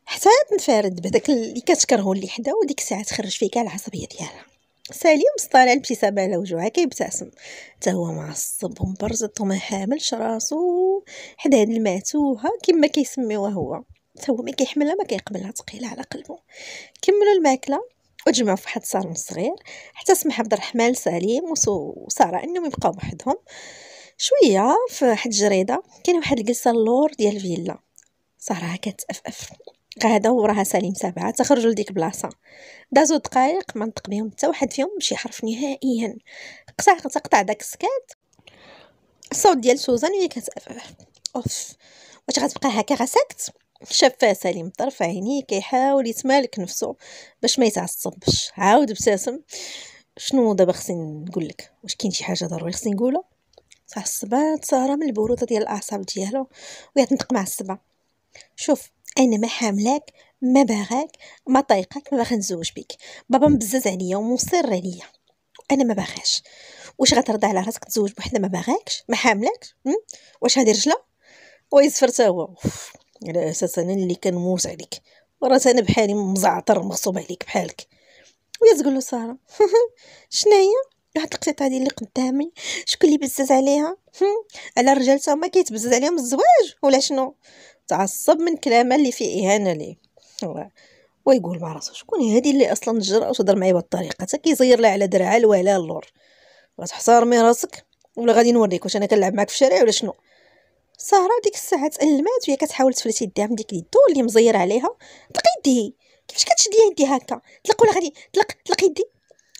حتى تنفرد بداك اللي كتكرهو اللي حداه وديك الساعه تخرج فيه كاع العصبيه ديالها سليم سطالع الابتسامة على وجهها كيبتسم حتى هو معصب ومبرزط وما حاملش راسو حدا هاد الماتوها كما كيسميوها هو حتى هو ما كيحملها ما كيقبلها ثقيلة على قلبه كملوا الماكلة وجمعوا في واحد الصالون صغير حتى سمح عبد الرحمن سليم وسارة انهم يبقاو بحدهم شويه في واحد الجريده كاين واحد الجلسه اللور ديال الفيلا ساره كتافف قاعدة وراها سليم سبعة تخرجوا لديك بلاصة دازو دقايق ما نطق بهم حتى واحد فيهم مشي حرف نهائيا قطع تقطع داك السكات الصوت ديال سوزان وهي كتأفف اوف واش غتبقى هكا غسكت شافها سليم طرف عينيه كيحاول يتمالك نفسه باش ما يتعصبش عاود ابتسم شنو دابا خصني نقول لك واش كاين شي حاجه ضروري خصني نقولها تعصبات ساره من البروده ديال الاعصاب ديالو وهي تنطق مع الصبا شوف انا ما حاملاك ما باغاك ما طايقك ما غنزوج بك بابا مبزز عليا ومصر عليا انا ما باغاش واش غترضى على راسك تزوج بوحده ما باغاكش ما حاملاكش واش هذه رجله ويزفر تا هو على اساس انا اللي كنموت عليك ورات انا بحالي مزعطر مغصوب عليك بحالك ويا تقول له ساره شناهي واحد القطيطه هذه اللي قدامي شكون اللي بزز عليها على الرجال تا هما كيتبزز عليهم الزواج ولا شنو تعصب من كلامه اللي فيه إهانة ليه ويقول مع راسو شكون هادي اللي اصلا تجرأ وتهضر معايا بهاد الطريقه حتى كيزير لها على درعها الوالا اللور غتحترمي راسك ولا غادي نوريك واش انا كنلعب معاك في الشارع ولا شنو ساره ديك الساعه تألمات وهي كتحاول تفلت يدها من ديك اليدو اللي مزير عليها طلق يدي كيفاش كتشدي يدي هكا طلق ولا غادي طلق طلق يدي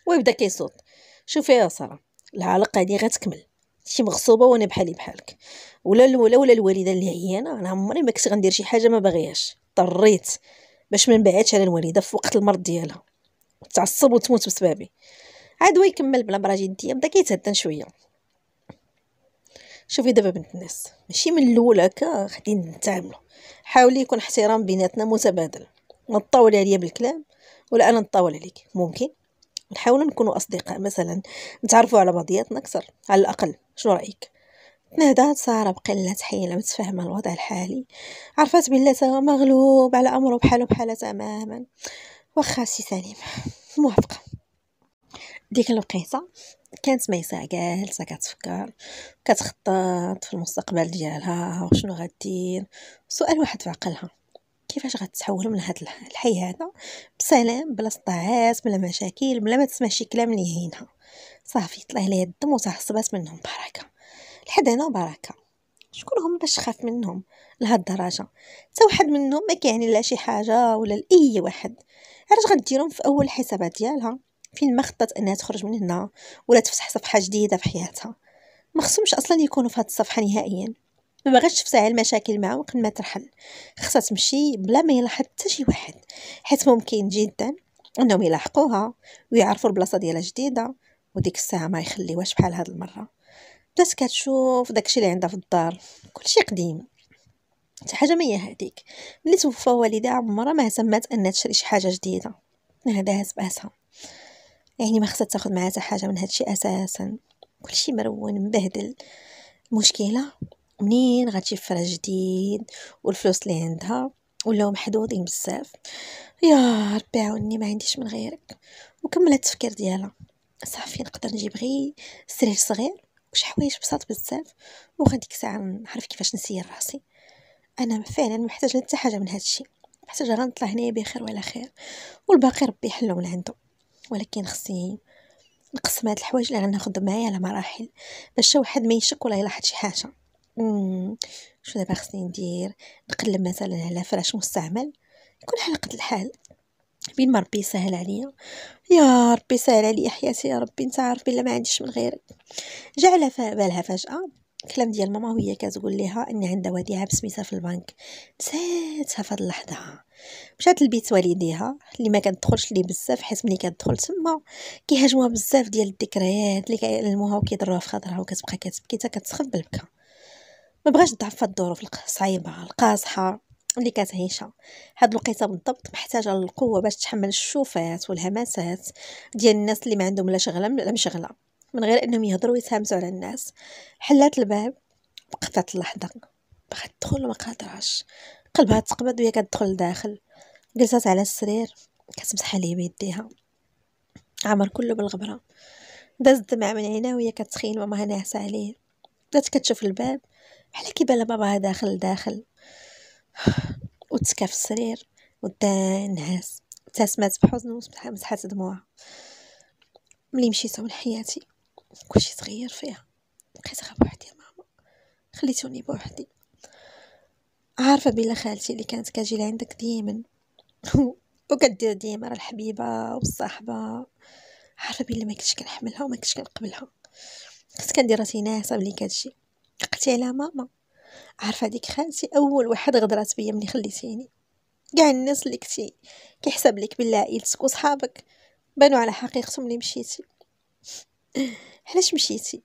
ويبدا كيصوت شوفي يا ساره العلاقه هادي غتكمل شي مغصوبه وانا بحالي بحالك ولا ولا ولا الوالده اللي عيانه انا عمري ما كنت غندير شي حاجه ما باغياش اضطريت باش ما نبعدش على الوالده في وقت المرض ديالها تعصب وتموت بسبابي عاد هو يكمل بلا مرا جديه بدا كيتهدن شويه شوفي دابا بنت الناس ماشي من الاول هكا غادي نتعاملوا حاولي يكون احترام بيناتنا متبادل ما تطاولي عليا بالكلام ولا انا نطاول عليك ممكن نحاولوا نكونوا اصدقاء مثلا نتعرفوا على بعضياتنا اكثر على الاقل شنو رايك تنهدات سارة بقلة حيلة متفاهمة الوضع الحالي عرفات بلاتها مغلوب على أمره بحالو بحالة تماما واخا سي سليم موافقة ديك الوقيته كانت ميساء جالسه كتفكر كتخطط في المستقبل ديالها وشنو غدير سؤال واحد في عقلها كيفاش غتحول من هاد الحي هذا بسلام بلا صداعات بلا مشاكل بلا ما تسمع شي كلام اللي يهينها صافي طلع ليها الدم وتعصبات منهم بركه لحد هنا بركه شكون هم باش خاف منهم لهاد الدرجه حتى واحد منهم ما كيعني لا شي حاجه ولا لاي واحد علاش غديرهم في اول حسابات ديالها فين ما خطات انها تخرج من هنا ولا تفتح صفحه جديده في حياتها ما خصهمش اصلا يكونوا في هاد الصفحه نهائيا ما بغاتش تفتعل المشاكل معاه وقت ما ترحل خصها تمشي بلا ما يلاحظ حتى شي واحد حيت ممكن جدا انهم يلاحقوها ويعرفوا البلاصه ديالها جديده وديك الساعه ما يخليوهاش بحال هاد المره بدات كتشوف داكشي اللي عندها في الدار كلشي قديم حتى حاجه ما هي هذيك ملي توفى والدها عمرها ما اهتمت ان تشري شي حاجه جديده هذا باسها يعني ما خصها تاخذ معها حاجه من هادشي اساسا كلشي مرون مبهدل المشكله منين غتجيب فراش جديد والفلوس اللي عندها ولاو محدودين بزاف يا ربي عاوني ما عنديش من غيرك وكملت التفكير ديالها صافي نقدر نجيب غير سرير صغير واش حوايج بساط بزاف وغا ديك الساعه نعرف كيفاش نسير راسي انا فعلا محتاجه حتى حاجه من هذا الشيء محتاجه غير نطلع هنايا بخير وعلى خير والباقي ربي يحلو من عنده ولكن خصني نقسم هاد الحوايج اللي غناخد معايا على مراحل باش واحد ما يشك ولا يلاحظ شي حاجه مم. شو دابا خصني ندير نقلب مثلا على فراش مستعمل يكون حلقة قد الحال بين ما ربي يسهل عليا يا ربي سهل عليا حياتي يا ربي انت عارف بلا ما عنديش من غيرك جا على بالها فجاه كلام ديال ماما وهي كتقول ليها ان عندها وديعه بسميتها في البنك نساتها في هاد اللحظه مشات لبيت والديها اللي ما كتدخلش ليه بزاف حيت ملي كتدخل تما كيهاجموها بزاف ديال الذكريات اللي كيعلموها وكيضروها في خاطرها وكتبقى كتبكي حتى كتسخف بالبكا ما بغاش تضعف الظروف الصعيبه القاصحه اللي كتعيشها هاد الوقيته بالضبط محتاجه للقوه باش تحمل الشوفات والهمسات ديال الناس اللي ما عندهم لا شغله لا مشغله من غير انهم يهضروا ويتهامسوا على الناس حلات الباب وقفات اللحظه باغا تدخل ما قادراش قلبها تقبض وهي كتدخل لداخل جلست على السرير كتمسح عليه بيديها عمر كله بالغبره داز الدمع من عينها وهي كتخيل ماما ناعسه عليه بدات كتشوف الباب على كيبان باباها داخل داخل وتسكى في السرير ودا نعاس ابتسمات بحزن ومسحات دموعها ملي مشيت اول حياتي كلشي تغير فيها بقيت غير بوحدي يا ماما خليتوني بوحدي عارفه بلا خالتي اللي كانت كتجي لعندك ديما وكدير ديما راه الحبيبه والصاحبه عارفه بلي ما كنتش كنحملها وما كنتش كنقبلها كنت كنديرها تيناسه بلي كتجي قلتي على ماما عارفه ديك خالتي اول واحد غدرات بيا ملي خليتيني كاع الناس اللي كنتي كيحسب لك بلا عائلتك وصحابك بانوا على حقيقتهم ملي مشيتي علاش مشيتي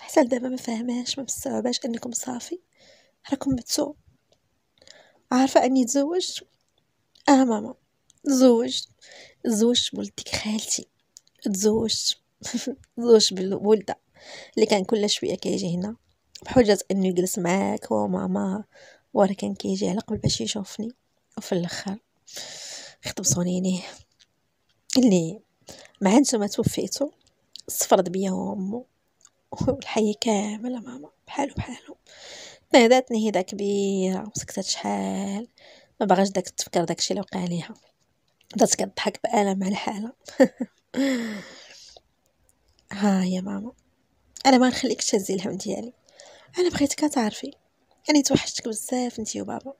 حتى لدابا ما فاهماش ما مستوعباش انكم صافي راكم متو عارفه اني تزوجت اه ماما تزوجت تزوجت بولد ديك خالتي تزوجت تزوجت بالولده اللي كان كل شويه كيجي هنا بحجة إنه يجلس معاك هو وماما كان كيجي على قبل باش يشوفني وفي الاخر خطب صونيني يعني. اللي مع نتوما توفيتو استفرد بيا هو وامو والحي كامل ماما بحالو بحالو فهداتني هيدا كبيرة وسكتات شحال ما بغاش داك تفكر داكشي اللي وقع ليها بدات كضحك بألم على حالها ها يا ماما انا ما نخليك تهزي الهم ديالي انا بغيتك تعرفي يعني توحشتك بزاف انتي وبابا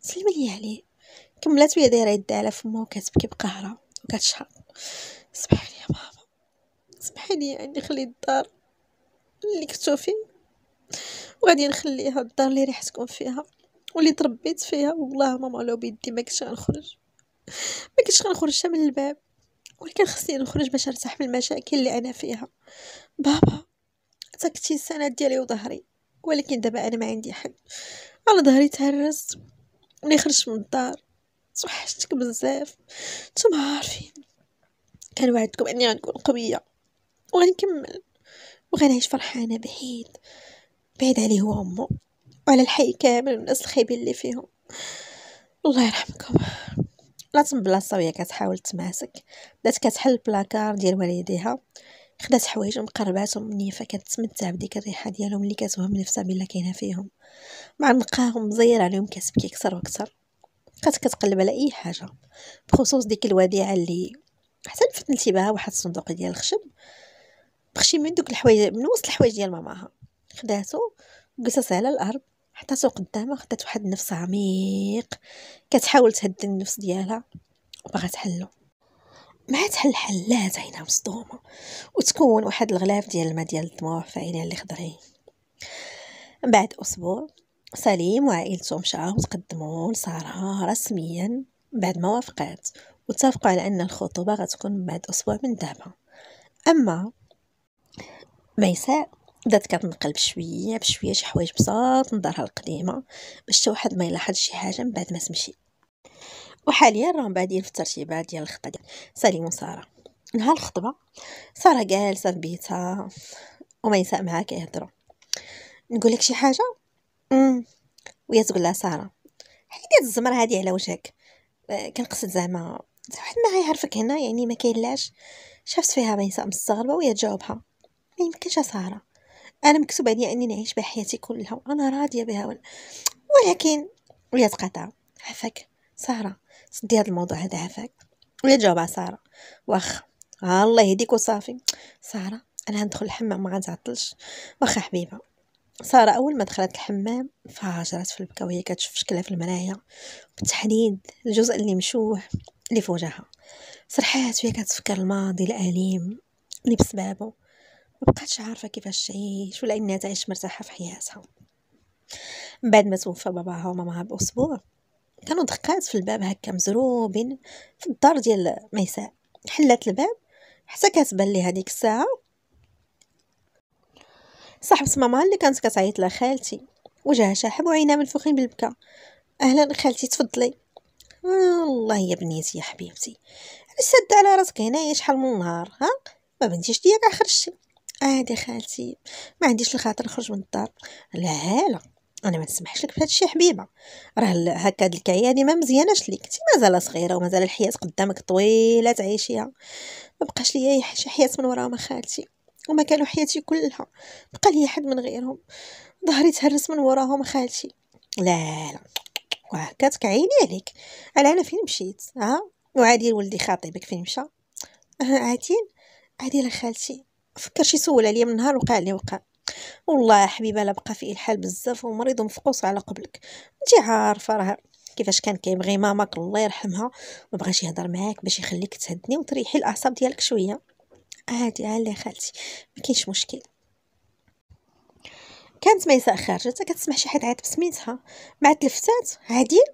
سلمي لي عليه كملات بيا دايره يدها على فمها وكتبكي بقهره وكتشهق سمحي لي يا بابا سمحي لي يعني خلي الدار اللي كنتو فيه وغادي نخليها الدار اللي ريحتكم فيها واللي تربيت فيها والله ماما لو بيدي ما كنتش غنخرج ما كنتش غنخرج من الباب ولكن خصني نخرج باش نرتاح من المشاكل اللي انا فيها بابا تكتي السنه ديالي وظهري ولكن دابا انا ما عندي حد على ظهري تهرست ملي خرجت من الدار توحشتك بزاف نتوما عارفين كان وعدكم اني غنكون قويه وغنكمل وغنعيش فرحانه بعيد بعيد عليه هو امه وعلى الحي كامل والناس الخايبين اللي فيهم الله يرحمكم لا تنبلاصه وهي كتحاول تماسك بدات كتحل البلاكار ديال والديها خدات حوايجهم قرباتهم مني تمتع بديك الريحه ديالهم اللي كتوهم نفسها بلا كاينه فيهم مع نقاهم مزير عليهم كسب كيكثر واكثر بقات كتقلب على اي حاجه بخصوص ديك الوديعه اللي حتى لفت انتباهها واحد الصندوق ديال الخشب بخشي من دوك الحوايج من وسط الحوايج ديال ماماها خداتو وقصص على الارض حطاتو قدامها خدات واحد النفس عميق كتحاول تهدي النفس ديالها وباغا تحلو تحل هالحلات عينها مصدومة وتكون واحد الغلاف ديال الماء ديال الدموع في عينيها اللي خضرين بعد أسبوع سليم وعائلته مشاو تقدموا لسارها رسميا بعد ما وافقات واتفقوا على أن الخطوبة غتكون بعد أسبوع من دابا أما ميساء بدات كتنقلب شويه بشويه شي حوايج بساط من دارها القديمه باش حتى واحد ما يلاحظ شي حاجه من بعد ما تمشي وحاليا راهم بادين في الترتيبات ديال الخطه ديال سليم وساره نهار الخطبه ساره جالسه في بيتها وما ينسى معاها كيهضروا نقول لك شي حاجه امم وهي تقول لها ساره حيدي الزمر هادي على وجهك آه، كنقصد زعما واحد ما غيعرفك هنا يعني ما كاينلاش شافت فيها ينسى مستغربه وهي تجاوبها ما يمكنش يا ساره انا مكتوب عليا اني نعيش بها حياتي كلها وانا راضيه بها ولكن وهي تقاطع عفاك ساره سدي هذا الموضوع هذا عافاك ولا تجاوب على ساره واخ الله يهديك وصافي ساره انا هندخل الحمام ما غنتعطلش واخا حبيبه ساره اول ما دخلت الحمام فاجرات في البكا وهي كتشوف شكلها في المرايا بالتحديد الجزء اللي مشوه اللي في وجهها سرحات وهي كتفكر الماضي الاليم اللي بسبابه مبقاتش عارفه كيفاش تعيش ولا انها تعيش مرتاحه في حياتها من بعد ما توفى باباها وماماها باسبوع كانوا دقات في الباب هكا مزروبين في الدار ديال ميساء حلات الباب حتى كتبان لي هذيك الساعه صاحبة ماما اللي كانت كتعيط لها خالتي وجهها شاحب وعينها منفوخين بالبكا اهلا خالتي تفضلي والله يا بنيتي يا حبيبتي علاش سد على راسك هنايا شحال من نهار ها ما بنتيش ليا كاع خرجتي عادي خالتي ما عنديش الخاطر نخرج من الدار لا لا انا ما نسمحش لك بهذا الشيء حبيبه راه هكا هاد الكعيه ديما مزياناش ليك انت مازال صغيره ومازال الحياه قدامك طويله تعيشيها ما بقاش ليا شي حياه من وراهم ما خالتي وما كانوا حياتي كلها بقى لي حد من غيرهم ظهري تهرس من وراهم خالتي لا لا وهكا تكعيني عليك على انا فين مشيت ها وعادي ولدي خاطبك فين مشى عادين عادي لخالتي فكر شي سول عليا من نهار وقع لي وقع والله حبيبه لا بقى فيه الحال بزاف ومريض ومفقوس على قبلك انت عارفه راه كيفاش كان كيبغي ماماك الله يرحمها ما بغاش يهضر معاك باش يخليك تهدني وتريحي الاعصاب ديالك شويه عادي علي خالتي ما كاينش مشكل كانت ميساء خارجه كتسمع شي حد عيط بسميتها مع تلفتات عادل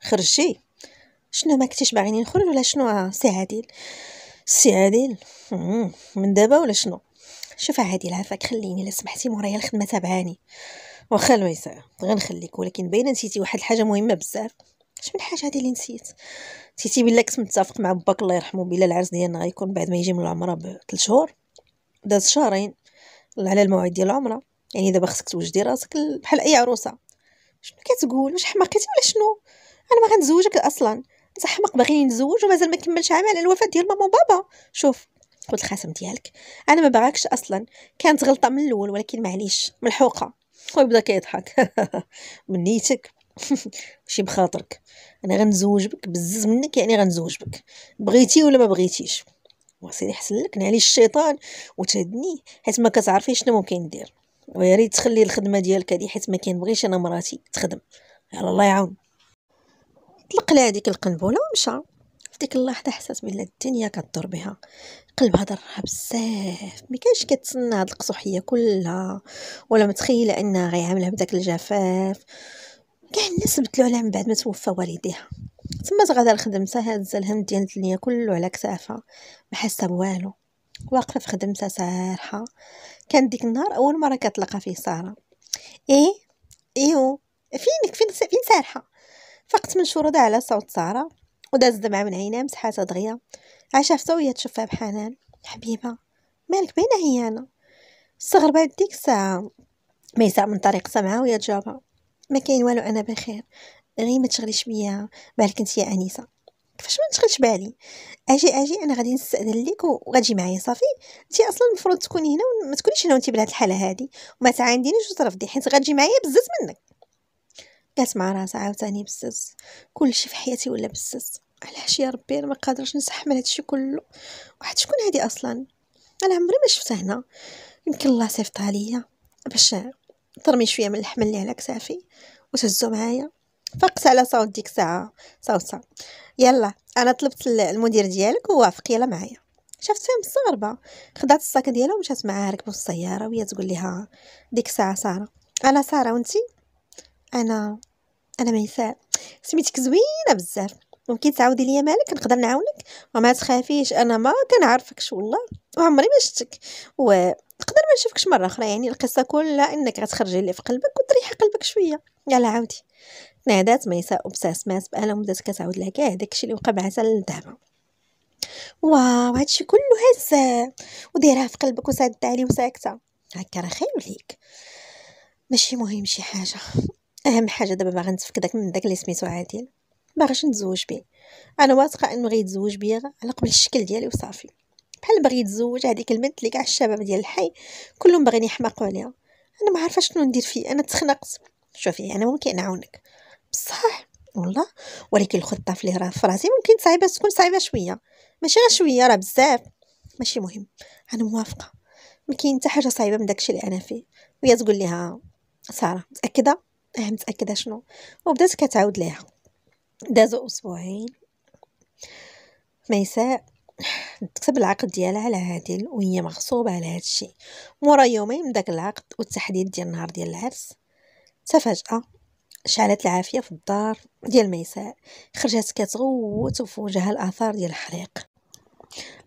خرجي شنو ما كنتيش باغيني نخرج ولا شنو سي عادل سي عادل من دابا ولا شنو شوف عادي العافاك خليني الا سمحتي مورايا الخدمه تابعاني واخا لويسا غنخليك ولكن باينه نسيتي واحد الحاجه مهمه بزاف شمن حاجه هذه اللي نسيت نسيتي بلا كنت متفق مع باك الله يرحمه بلا العرس ديالنا غيكون بعد ما يجي من العمره بثلاث شهور داز شهرين على الموعد ديال العمره يعني دابا خصك توجدي راسك بحال اي عروسه شنو كتقول واش حماقتي ولا شنو انا ما غنتزوجك اصلا انت حماق باغيني نتزوج ومازال ما كملش عام على الوفاه ديال ماما وبابا شوف تقول الخاتم ديالك انا ما باغاكش اصلا كانت غلطه من الاول ولكن معليش ملحوقه بدا كيضحك من نيتك ماشي بخاطرك انا غنزوج بك بزز منك يعني غنزوج بك بغيتي ولا ما بغيتيش وصيري حسن لك نعلي الشيطان وتهدني حيت ما كتعرفي شنو ممكن ندير ويا ريت تخلي الخدمه ديالك هادي حيت ما كنبغيش انا مراتي تخدم يلا الله يعاون طلق لها هذيك القنبله ومشى في ديك اللحظه حسات بلي الدنيا كدور بها قلبها ضرها بزاف ما كانش كتسنى هاد القصوحيه كلها ولا متخيله انها غيعاملها بداك الجفاف كاع الناس بدلوا عليها من بعد ما توفى والديها تما تغادر الخدمه هاد الزلهم ديال الدنيا كله على كتافها ما حاسه بوالو واقفه في خدمتها سارحه كان ديك النهار اول مره كتلقى فيه ساره ايه ايو فينك فين فين سارحه فقت من شروطها على صوت ساره وداز دمعة من عيناه مسحاتها دغيا عشافتها وهي تشوفها بحنان حبيبة مالك بينا هي أنا استغربت ديك الساعة ميساء من طريقتها معاه وهي تجاوبها ما كاين والو أنا بخير غير ما تشغليش بيا بالك انت يا أنيسة كيفاش ما تشغلش بالي اجي اجي انا غادي نستاذن ليك وغادي معايا صافي انت اصلا المفروض تكوني هنا وما تكونيش هنا وانت بهاد الحاله هادي وما تعاندينيش وترفضي حيت غادي معايا بزاف منك قالت مع راسها عاوتاني بزز كلشي في حياتي ولا بزز علاش يا ربي انا ما قادرش نستحمل هادشي كله واحد شكون هادي اصلا انا عمري ما شفتها هنا يمكن الله صيفطها ليا باش ترمي شويه من الحمل اللي على كتافي وتهزو معايا فقت على صوت ديك الساعه صوتها يلا انا طلبت المدير ديالك ووافق يلا معايا شافت فيها مستغربه خدات الصاك ديالها ومشات معاها ركبوا السياره وهي تقول لها ديك الساعه ساره انا ساره وانتي انا انا ميساء سميتك زوينه بزاف ممكن تعاودي ليا مالك نقدر نعاونك وما تخافيش انا ما كنعرفكش والله وعمري ما شفتك ونقدر ما نشوفكش مره اخرى يعني القصه كلها انك غتخرجي اللي في قلبك وتريحي قلبك شويه يلا عاودي نادات ميساء بقى لهم بدات كتعاود لها كاع داكشي اللي وقع معها لدابا واو هادشي كله هزه وديرها في قلبك وسادة عليه وساكته هكا راه خير ليك ماشي مهم شي حاجه اهم حاجه دابا باغا داك من داك اللي سميتو عادل باغاش نتزوج بيه انا واثقه انه غيتزوج بيا على قبل الشكل ديالي وصافي بحال بغيت يتزوج هذيك البنت اللي كاع الشباب ديال الحي كلهم باغين يحماقوا عليها انا ما عارفه شنو ندير فيه انا تخنقت شوفي انا ممكن نعاونك بصح والله ولكن الخطه في راه فراسي ممكن صعيبه تكون صعيبه شويه ماشي غير شويه راه بزاف ماشي مهم انا موافقه ما كاين حتى حاجه صعيبه من داكشي اللي انا فيه وهي تقول ليها ساره متاكده اه متاكده شنو وبدات كتعاود ليها دازو اسبوعين ميساء تكتب العقد ديالها على عادل وهي مغصوبه على هذا الشيء مورا يومين من داك العقد والتحديد ديال النهار ديال العرس تفاجأ شعلت العافيه في الدار ديال ميساء خرجت كتغوت وفي وجهها الاثار ديال الحريق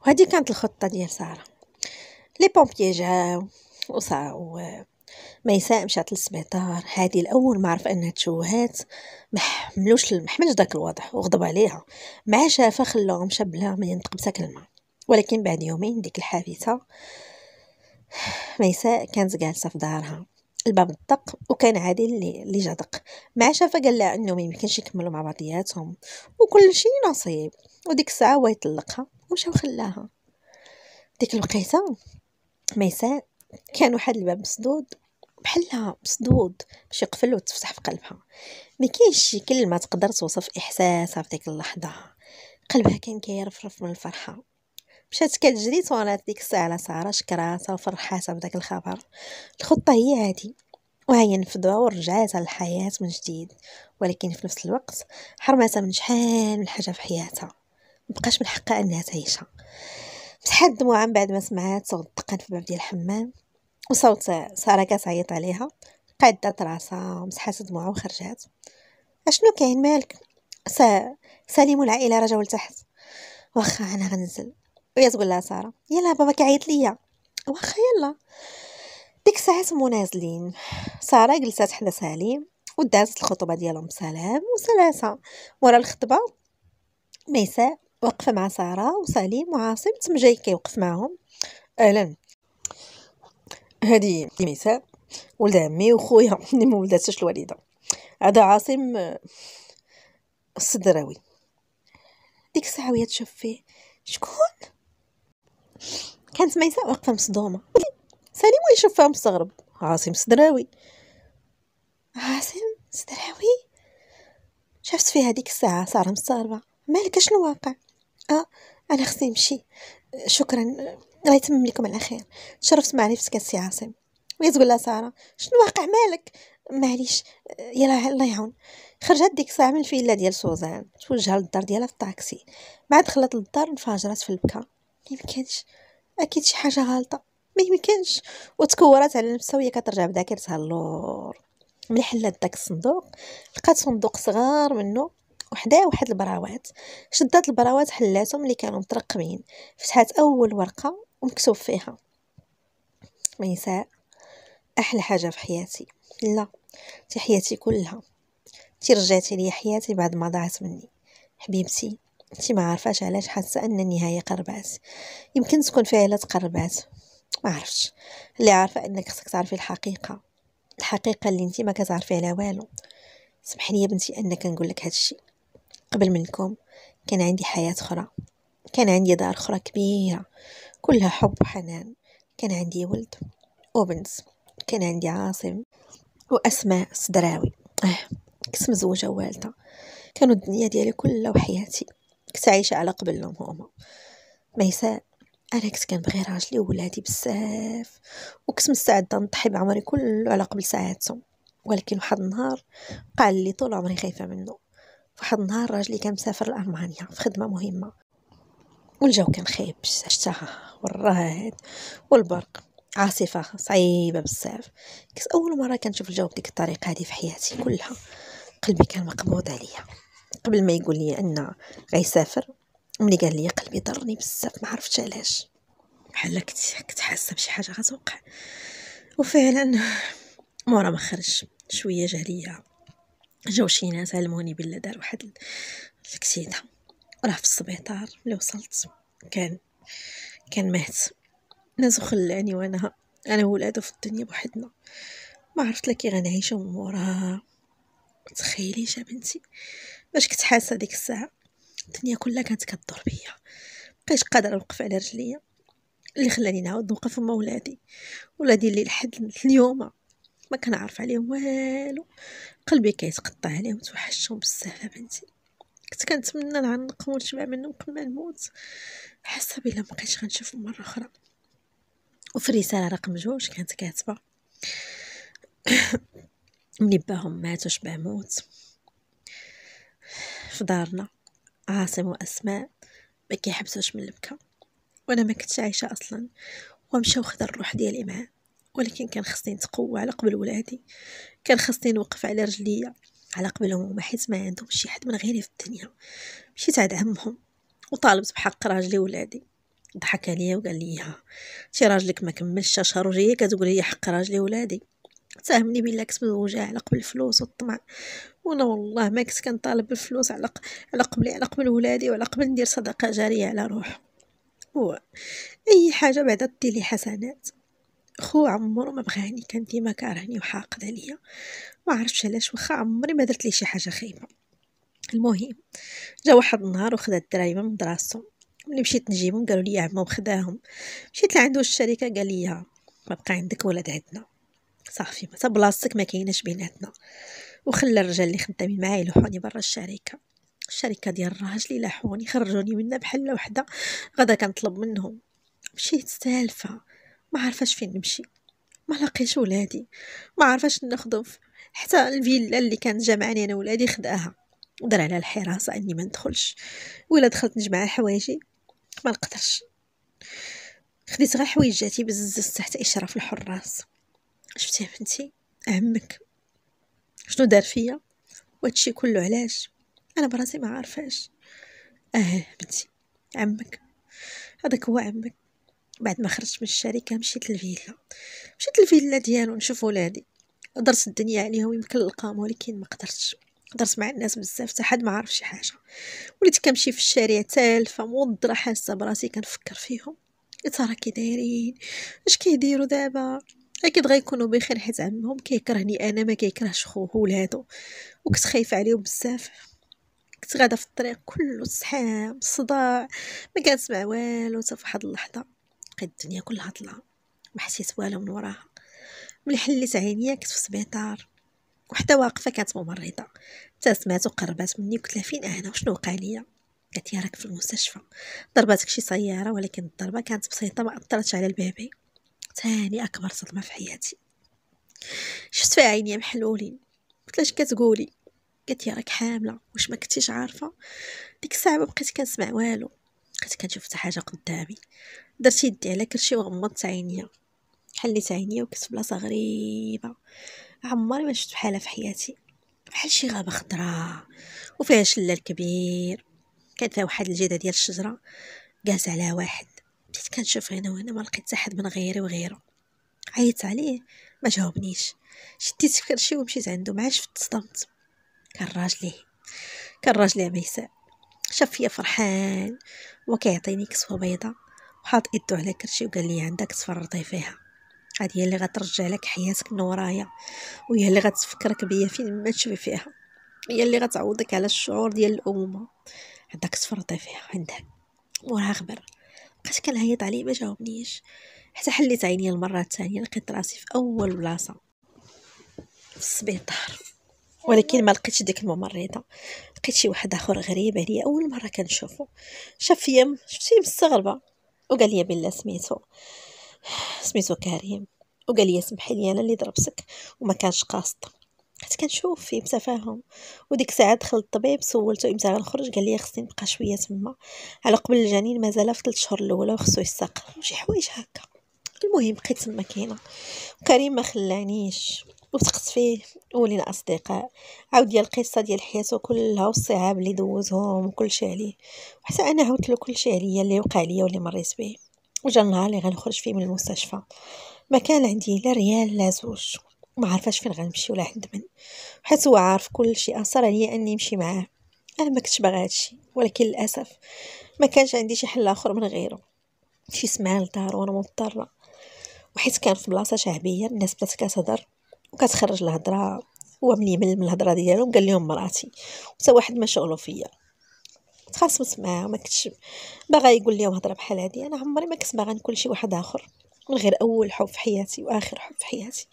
وهذه كانت الخطه ديال ساره لي بومبيي جاو وصاو ميساء مشات للسبيطار هادي الأول ما عرف أنها تشوهات محملوش محملش داك الوضع وغضب عليها مع شافه خلوها مشى بلا ما ينطق بسا كلمة ولكن بعد يومين ديك الحادثة ميساء كانت جالسة في دارها الباب دق وكان عادي اللي اللي جا دق مع شافه قال لها انه ما يمكنش يكملوا مع بعضياتهم وكل شيء نصيب وديك الساعه هو يطلقها ومشى وخلاها ديك الوقيته ميساء كان واحد الباب مسدود بحلها مسدود باش يقفل وتفتح في قلبها ما كاينش شي كلمه تقدر توصف احساسها في ديك اللحظه قلبها كان كيرفرف من الفرحه مشات كتجري تورات ديك الساعه على ساره شكراتها وفرحاتها بداك الخبر الخطه هي هادي وهي نفذوها ورجعاتها للحياه من جديد ولكن في نفس الوقت حرماتها من شحال من حاجه في حياتها مبقاش من حقها انها تعيشها تحدموها من بعد ما سمعات صوت الدقن في باب ديال الحمام وصوت ساره كتعيط عليها قادت راسها مسحات دموعها وخرجات اشنو كاين مالك س... سليم والعائله رجعوا لتحت واخا انا غنزل وهي تقول لها ساره يلا بابا كيعيط ليا واخا يلا ديك الساعه سمو نازلين ساره جلست حدا سليم ودازت الخطبه ديالهم بسلام وسلاسه ورا الخطبه ميساء واقفة مع سارة وسليم وعاصم تم جاي كيوقف معاهم أهلا هذه ميساء ولد عمي وخويا اللي ما ولداتش الوالدة هذا عاصم الصدراوي ديك الساعة وهي تشوف فيه شكون كانت ميساء واقفة مصدومة سليم فيها مستغرب عاصم صدراوي عاصم صدراوي شفت فيها ديك الساعة سارة مستغربة مالك شنو واقع آه أنا خصني نمشي شكرا الله يتمم لكم على خير تشرفت في السي عاصم وهي تقول لها سارة شنو واقع مالك معليش يلا الله يعاون خرجت ديك الساعة من الفيلا ديال سوزان توجها للدار ديالها في الطاكسي بعد خلات للدار انفجرت في البكا ميمكنش اكيد شي حاجة غالطة ميمكنش وتكورات على نفسها وهي كترجع بذاكرتها اللور ملي حلات داك الصندوق لقات صندوق صغار منه وحداه واحد البراوات شدات البراوات حلاتهم اللي كانوا مترقمين فتحات اول ورقه ومكتوب فيها ميساء احلى حاجه في حياتي لا تي حياتي كلها تي رجعتي لي حياتي بعد ما ضاعت مني حبيبتي انت ما عارفاش علاش حاسه ان النهايه قربات يمكن تكون فعلا قربات ما عارفش اللي عارفه انك خصك تعرفي الحقيقه الحقيقه اللي انت ما كتعرفي على والو سمح لي يا بنتي انك نقول لك هادشي قبل منكم كان عندي حياة أخرى كان عندي دار أخرى كبيرة كلها حب وحنان كان عندي ولد وبنت كان عندي عاصم وأسماء صدراوي آه. كنت مزوجة والدة كانوا الدنيا ديالي كلها وحياتي كنت عايشة على قبلهم هما ميساء انا كنت كنبغي راجلي وولادي بزاف وكنت مستعده نضحي بعمري كله على قبل سعادتهم ولكن واحد النهار قال لي طول عمري خايفه منه واحد النهار راجلي كان مسافر لألمانيا في خدمة مهمة والجو كان خايب الشتاء والرعد والبرق عاصفة صعيبة بزاف كنت أول مرة كنشوف الجو بديك الطريقة هذه في حياتي كلها قلبي كان مقبوض عليا قبل ما يقول لي أن غيسافر ملي قال لي قلبي ضرني بزاف ما عرفتش علاش بحال كنت كنت حاسه بشي حاجه غتوقع وفعلا مورا ما خرج شويه جا جاو شي ناس علموني بلا دار واحد الكسيدة راه في السبيطار ملي وصلت كان كان مات نازو خلاني وانا انا ولادو في الدنيا بوحدنا ما عرفت لا كي غنعيشو من موراها تخيلي يا بنتي باش كنت حاسه ديك الساعه الدنيا كلها كانت كدور بيا بقيت قادره نوقف على رجليا اللي خلاني نعاود نوقف مع ولادي ولادي اللي لحد اليوم ما كنعرف عليهم والو قلبي كيتقطع عليهم توحشتهم بزاف بنتي كنت كنتمنى نعنقهم نقمو منهم قبل ما نموت حسب الا مبقيتش غنشوفهم مره اخرى وفي الرساله رقم جوج كانت كاتبه ملي باهم مات وشبع موت في دارنا عاصم واسماء ما كيحبسوش من البكا وانا ما كنتش عايشه اصلا ومشاو خدا الروح ديالي معاه ولكن كان خصني نتقوى على قبل ولادي كان خصني نوقف على رجليا على قبلهم هما حيت ما عندهم شي حد من غيري في الدنيا مشيت عند عمهم وطالبت بحق راجلي ولادي ضحك عليا وقال لي انت راجلك ما كملش شهر وجايه كتقول لي حق راجلي ولادي تفهمني بلا كنت مزوجه على قبل الفلوس والطمع وانا والله ما كنت كنطالب بالفلوس على على قبلي على قبل ولادي وعلى قبل ندير صدقه جاريه على روحه هو اي حاجه بعدا دير لي حسنات خو عمرو ما بغاني كان ديما كارهني وحاقد عليا ما عرفتش علاش واخا عمري ما درت ليه شي حاجه خايبه المهم جا واحد النهار وخدا الدرايمه من دراسته ملي مشيت نجيبهم قالوا لي عمو خداهم مشيت لعندو الشركه قال لي ما بقى عندك ولد عندنا صافي ما بلاصتك ما كايناش بيناتنا وخلى الرجال اللي خدامين معايا يلوحوني برا الشركه الشركه ديال الراجل اللي لاحوني خرجوني منها بحال وحده غدا كنطلب منهم مشيت سالفه ما عارفاش فين نمشي ما لقيش ولادي ما عارفاش نخدم حتى الفيلا اللي كان جمعني انا ولادي خداها دار على الحراسه اني ما ندخلش ولا دخلت نجمع حوايجي ما نقدرش خديت غير حويجاتي بززت تحت اشراف الحراس شفتي بنتي عمك شنو دار فيا وهادشي كله علاش انا براسي ما عارفاش اه بنتي عمك هذاك هو عمك بعد ما خرجت من الشركه مشيت للفيلا مشيت للفيلا ديالو نشوف ولادي درت الدنيا عليهم يمكن نلقاهم ولكن ما قدرتش درت مع الناس بزاف حتى حد ما عارف شي حاجه وليت كنمشي في الشارع تالفه موضره حاسه براسي كنفكر فيهم يا ترى كي دايرين اش كيديروا دابا اكيد غيكونوا بخير حيت عمهم كيكرهني انا ما كيكرهش خوه ولادو وكنت خايفه عليهم بزاف كنت غادا في الطريق كله الزحام صداع ما كنسمع والو حتى واحد اللحظه لقيت الدنيا كلها طلع ما حسيت والو من وراها ملي حليت عينيا كنت في السبيطار وحده واقفه كانت ممرضه ابتسمات وقربات مني قلت لها فين انا وشنو وقع ليا قالت لي راك في المستشفى ضرباتك شي سياره ولكن الضربه كانت بسيطه ما اثرتش على البيبي تاني اكبر صدمه في حياتي شفت في عينيا محلولين قلت لها كتقولي قالت لي راك حامله واش ما كنتيش عارفه ديك الساعه ما بقيت كنسمع والو بقيت كنشوف حتى حاجه قدامي درت يدي على كرشي وغمضت عينيا حليت عينيا وكنت في بلاصه غريبه عمري ما شفت بحالها في حياتي بحال شي غابه خضراء وفيها شلال كبير كان فيها واحد الجده ديال الشجره جالس عليها واحد بديت كنشوف هنا وهنا ما لقيت حتى حد من غيري وغيره عيطت عليه ما جاوبنيش شديت في كرشي ومشيت عنده ما شفت صدمت كان راجلي كان راجلي عميساء شاف فيا فرحان وكيعطيني كسوه بيضاء وحاط يدو على كرشي وقال لي عندك تفرطي فيها هاد هي اللي غترجع لك حياتك من ورايا وهي اللي غتفكرك بيا فين ما تشوفي فيها هي اللي غتعوضك على الشعور ديال الامومه عندك تفرطي فيها عندك موراها غبر بقيت كنعيط عليه ما جاوبنيش حتى حليت عيني المره الثانيه لقيت راسي في اول بلاصه في السبيطار ولكن ما لقيتش ديك الممرضه لقيت شي واحد اخر غريب عليا اول مره كنشوفو شاف فيا شفت مستغربه وقال لي بالله سميتو سميتو كريم وقال لي سمحي لي انا اللي ضربتك وما كانش قاصد حيت كنشوف فيه بتفاهم وديك الساعه دخل الطبيب سولته امتى غنخرج قال لي خصني نبقى شويه تما على قبل الجنين مازال في 3 شهور الاولى وخصو يستقر وشي حوايج هكا المهم بقيت تما كاينه كريم ما خلانيش وثقت فيه ولينا اصدقاء عاود ديال القصه ديال حياته كلها والصعاب اللي دوزهم وكل شيء عليه وحتى انا عاودت له كل شيء عليا اللي وقع ليا واللي مريت به وجا النهار اللي غنخرج فيه من المستشفى ما كان عندي لا ريال لا زوج ما عارفاش فين غنمشي ولا عند من حيت هو عارف كل شيء اثر عليا اني نمشي معاه انا ما كنتش باغا هادشي ولكن للاسف ما كانش عندي شي حل اخر من غيره شي سمعان لدار وانا مضطره وحيت كان في بلاصه شعبيه الناس بدات كتهضر وكتخرج الهضره هو ملي يمل من الهضره ديالهم قال لهم مراتي وتا واحد ما شغلو فيا تخاصمت معاه ما كنتش باغا يقول لهم هضره بحال هادي انا عمري ما كنت باغا نكون شي واحد اخر من غير اول حب في حياتي واخر حب في حياتي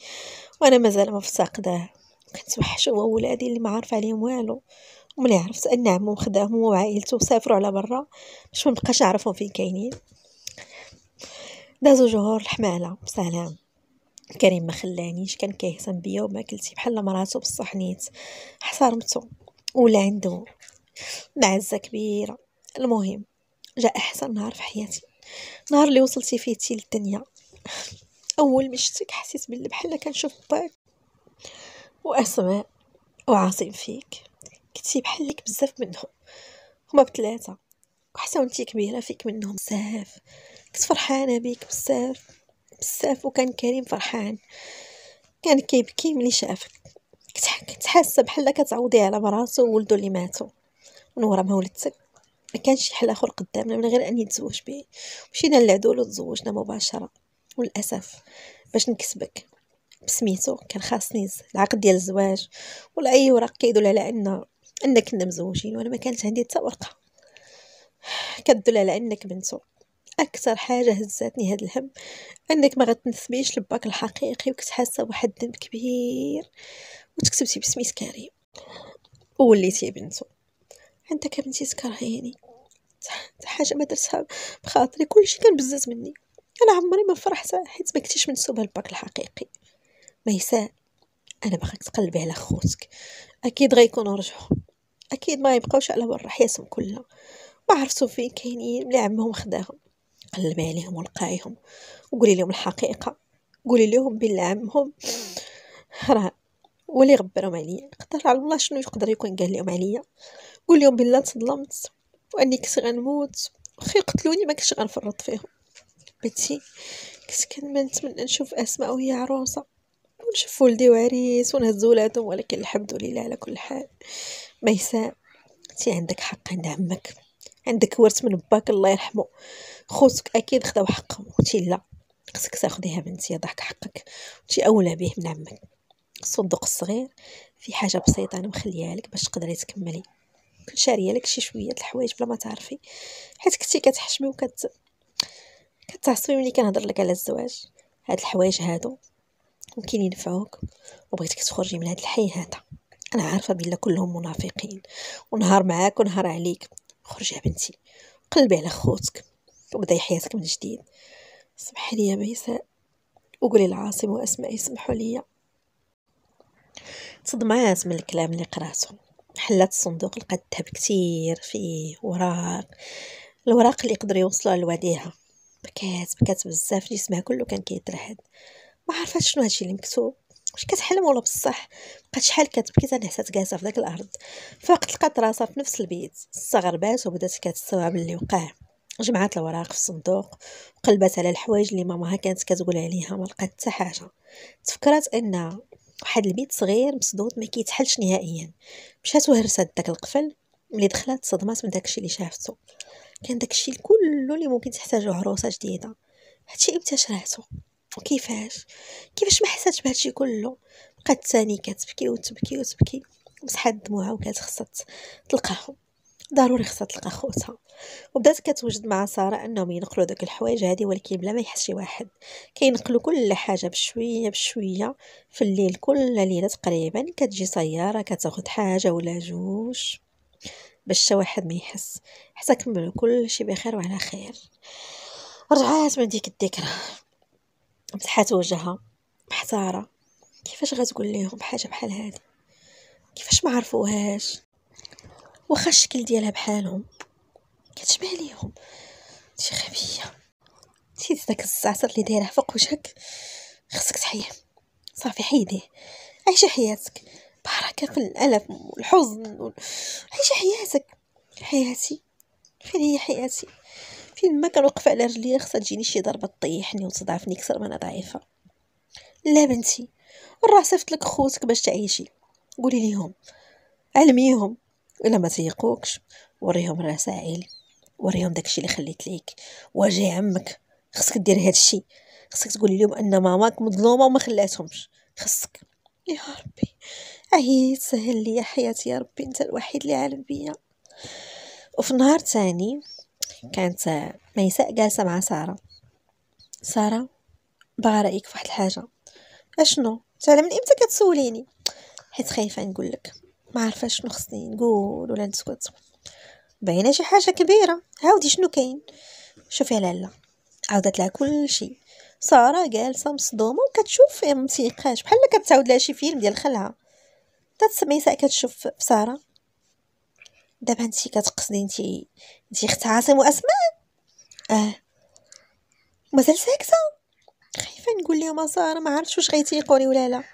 وانا مازال ما مفتقداه كنت وحشه هو ولادي اللي ما عارف عليهم والو وملي عرفت ان عمو خداهم هو وعائلته سافروا على برا باش ما نبقاش نعرفهم فين كاينين دازو جهور الحماله بسلام كريم ما خلانيش كان كيهتم بيا وماكلتي بحال مراتو بصح نيت حترمتو ولا عنده معزه كبيره المهم جاء احسن نهار في حياتي نهار اللي وصلتي فيه تي للدنيا اول ما شفتك حسيت باللي بحال كنشوف باك واسماء وعاصم فيك كنتي بحالك بزاف منهم هما بثلاثه وحتى وانتي كبيره فيك منهم بزاف كنت فرحانه بيك بزاف بزاف وكان كريم فرحان كان كيبكي ملي شافك كنت حاسه بحال كتعوضي على مراتو وولدو اللي ماتو ونورا ما ولدتك ما كان شي حل اخر قدامنا من غير ان يتزوج به مشينا للعدول وتزوجنا مباشره وللاسف باش نكسبك بسميتو كان خاصني العقد ديال الزواج ولا اي ورق كيدل على ان انك كنا مزوجين وانا ما كانت عندي حتى ورقه كدل على انك بنتو اكثر حاجه هزاتني هاد الهم انك ما غتنسبيش لباك الحقيقي وكنت حاسه بواحد الذنب كبير وتكتبتي بسميت كريم ووليتي بنتو عندك بنتي تكرهيني يعني، حاجه ما درتها بخاطري كلشي كان بزاف مني انا عمري ما فرحت حيت ما كنتيش منسوبه لباك الحقيقي ميساء انا باغاك تقلبي على خوتك اكيد غيكونوا رجعوا اكيد ما يبقاوش على برا حياتهم كلها ما عرفتو فين كاينين ملي عمهم خداهم قلبي عليهم ولقائهم وقولي لهم الحقيقة قولي لهم بلي عمهم راه ولي غبرهم عليا قدر على الله شنو يقدر يكون قال لهم عليا قول لهم بالله تظلمت واني كنت غنموت وخي قتلوني ما كنتش غنفرط فيهم بنتي كنت نتمنى نشوف اسماء وهي عروسه ونشوف ولدي وعريس ونهز ولادهم ولكن الحمد لله على كل حال ميساء انت عندك حق عند عمك عندك ورث من باك الله يرحمه خوتك اكيد خداو حقهم وانتي لا خصك تاخديها بنتي ضحك حقك وانتي اولى به من عمك الصندوق الصغير في حاجه بسيطه انا مخليها لك باش تقدري تكملي كنت شاريه لك شي شويه الحوايج بلا ما تعرفي حيت كنتي كتحشمي وكت كتعصبي ملي كنهضر لك على الزواج هاد الحوايج هادو ممكن ينفعوك وبغيتك تخرجي من هاد الحي هذا انا عارفه بلا كلهم منافقين ونهار معاك ونهار عليك خرجي يا بنتي قلبي على خوتك وبداي حياتك من جديد سمحي لي يا ميساء وقولي لعاصم وأسماء يسمحوا لي تصدمات من الكلام اللي قرأته حلات الصندوق لقات ذهب كتير فيه وراق الوراق اللي يقدر يوصلوا لواديها بكات بكات بزاف جسمها كله كان كيترهد ما عرفت شنو هادشي اللي مكتوب واش كتحلم ولا بصح بقات شحال كتبكي تنحسات جالسه في داك الارض فوقت لقات راسها في نفس البيت استغربات وبدات كتستوعب اللي وقع جمعات الوراق في الصندوق وقلبت على الحوايج اللي ماماها كانت كتقول عليها ما لقات حتى حاجه تفكرت ان واحد البيت صغير مسدود ما كيتحلش نهائيا مشات وهرست داك القفل ملي دخلت صدمات من داكشي اللي شافته كان داكشي الكل اللي ممكن تحتاجو عروسه جديده هادشي امتى شرعتو وكيفاش كيفاش ما حساتش بهادشي كله بقات ثاني كتبكي وتبكي وتبكي مسحات دموعها وكانت خصها تلقاهم ضروري خصها تلقى خوتها وبدات كتوجد مع ساره انهم ينقلوا دوك الحوايج هادي ولكن بلا ما يحس شي واحد كينقلوا كل حاجه بشويه بشويه في الليل كل ليله تقريبا كتجي سياره كتاخد حاجه ولا جوج باش حتى واحد ما يحس حتى كملوا كلشي بخير وعلى خير رجعات من ديك الذكرى مسحات وجهها محتاره كيفاش غتقول لهم حاجه بحال هادي كيفاش ما عرفوهاش واخا الشكل ديالها بحالهم كتشبه ليهم شي غبيه تي داك الزعتر اللي دايره فوق وجهك خصك تحيه صافي حيديه عيشي حياتك بركه في الالم والحزن عيش عيشي حياتك حياتي فين هي حياتي فين ما كنوقف على رجلي خصها تجيني شي ضربه طيحني وتضعفني كثر ما انا ضعيفه لا بنتي راه صيفط لك خوتك باش تعيشي قولي ليهم علميهم الا ما تيقوكش وريهم الرسائل وريهم داكشي اللي خليت ليك واجي عمك خصك دير هادشي خصك تقولي لهم ان ماماك مظلومه وما خلاتهمش خصك يا ربي عييت سهل لي حياتي يا ربي انت الوحيد اللي عالم بيا وفي نهار تاني كانت ميساء جالسه مع ساره ساره باغا رايك في واحد الحاجه اشنو تعلم من امتى كتسوليني حيت خايفه نقول لك ما عرفاش شنو خصني نقول ولا نسكت باينه شي حاجه كبيره عاودي شنو كاين شوفي يا لالا عاودت لها كل شيء ساره جالسه مصدومه وكتشوف ما تيقاش بحال كتعاود لها شي فيلم ديال خلها حتى سميساء كتشوف في ساره دابا انت كتقصدي انت انت اخت عاصم واسماء اه مازال ساكته خايفه نقول لهم ساره ما عرفتش واش غيتيقوني ولا لا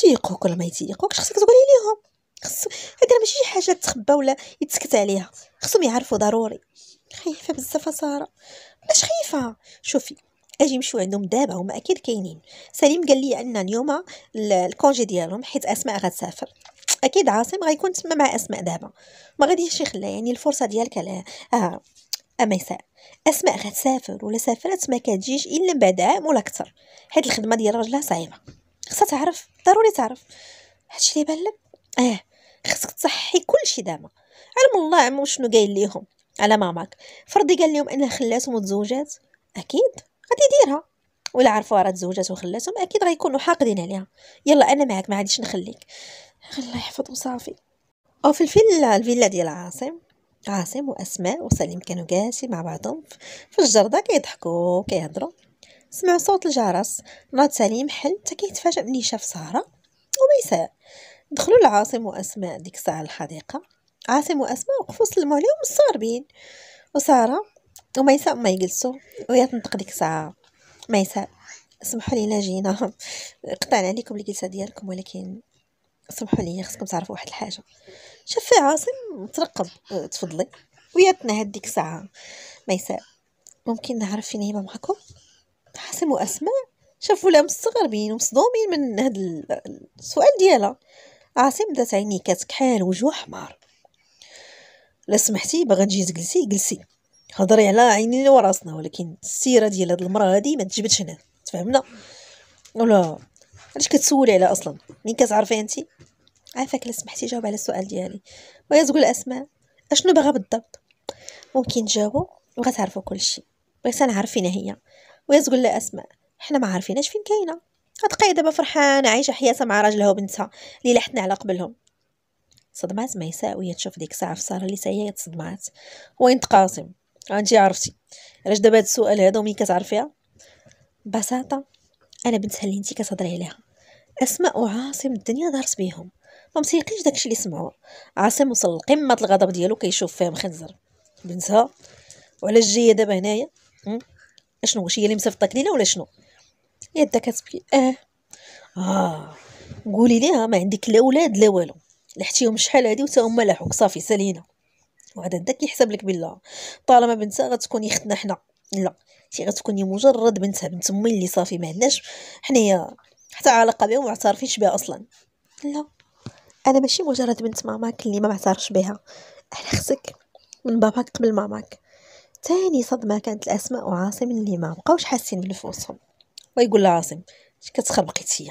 تيقوك ولا ما تيقوك خصك تقولي ليهم خصو هادي ماشي شي حاجه تخبى ولا يتسكت عليها خصهم يعرفوا ضروري خايفه بزاف ساره باش خايفه شوفي اجي نمشيو عندهم دابا هما اكيد كاينين سليم قال لي ان اليوم الكونجي ديالهم حيت اسماء غتسافر اكيد عاصم غيكون تما مع اسماء دابا ما غاديش يخلى يعني الفرصه ديالك على اه اميساء اسماء غتسافر ولا سافرت ما كتجيش الا بعد عام ولا اكثر حيت الخدمه ديال راجلها صعيبه خصها تعرف ضروري تعرف هادشي اللي بان لك اه خصك تصحي كلشي دابا علم الله عمو شنو قايل ليهم على ماماك فرضي قال لهم انها خلاتهم وتزوجات اكيد غادي يديرها ولا عرفوا راه تزوجات وخلاتهم اكيد غيكونوا حاقدين عليها يلا انا معك ما عاديش نخليك الله يحفظ وصافي او في الفيلا الفيلا ديال عاصم عاصم واسماء وسليم كانوا جالسين مع بعضهم في الجرده كيضحكوا كيهضروا سمع صوت الجرس ناض سليم حل حتى كيتفاجأ ملي شاف سارة وميساء دخلوا العاصم وأسماء ديك الساعة الحديقة عاصم وأسماء وقفوا سلموا عليهم الصاربين وسارة وميساء ما يجلسوا وهي تنطق ديك الساعة ميساء سمحوا لينا جينا قطعنا عليكم الجلسة ديالكم ولكن سمحوا لي خصكم تعرفوا واحد الحاجة شاف عاصم ترقب آه، تفضلي ويا تنهد ديك الساعة ميساء ممكن نعرف فين هي معكم حسن وأسماء شافوا لها مستغربين ومصدومين من هاد السؤال ديالها عاصم بدات عيني كتكحل وجهو حمار لا سمحتي باغا نجي تجلسي جلسي هضري على عينينا وراسنا ولكن السيره ديال هاد المراه هادي ما تجبدش هنا تفهمنا ولا علاش كتسولي عليها اصلا مين كتعرفي انت عافاك لا سمحتي جاوب على السؤال ديالي بغيت تقول اسماء اشنو باغا بالضبط ممكن تجاوبوا وغتعرفوا كلشي بغيت نعرف فينا هي وهي تقول لها اسماء حنا ما عارفينش فين كاينه غتبقاي دابا فرحانه عايشه حياتها مع راجلها وبنتها اللي لحتنا على قبلهم صدمات ميساء وهي تشوف ديك الساعه في ساره اللي هي تصدمات وين تقاسم انت عرفتي علاش دابا هاد السؤال هذا ومين كتعرفيها ببساطه انا بنتها اللي انت كتهضري عليها اسماء وعاصم الدنيا دارت بيهم ما مسيقينش داكشي اللي سمعوا عاصم وصل لقمه الغضب ديالو كيشوف فيهم خنزر بنتها وعلاش جايه دابا هنايا اشنو واش هي اللي مصيفطات لينا ولا شنو يدا كتبكي اه اه قولي ليها ما عندك لا ولاد لا والو لحتيهم شحال هادي وتا هما لاحوك صافي سالينا وعاد دا كيحسب لك بالله طالما بنتها غتكوني ختنا حنا لا تي غتكوني مجرد بنتها بنت امي اللي صافي ما عندناش حنايا حتى علاقه بها وما عارفينش بها اصلا لا انا ماشي مجرد بنت ماماك اللي ما معترفش بها انا خصك من باباك قبل ماماك تاني صدمة كانت الأسماء وعاصم اللي ما بقاوش حاسين بنفوسهم ويقول لها عاصم اش كتخلقيت هي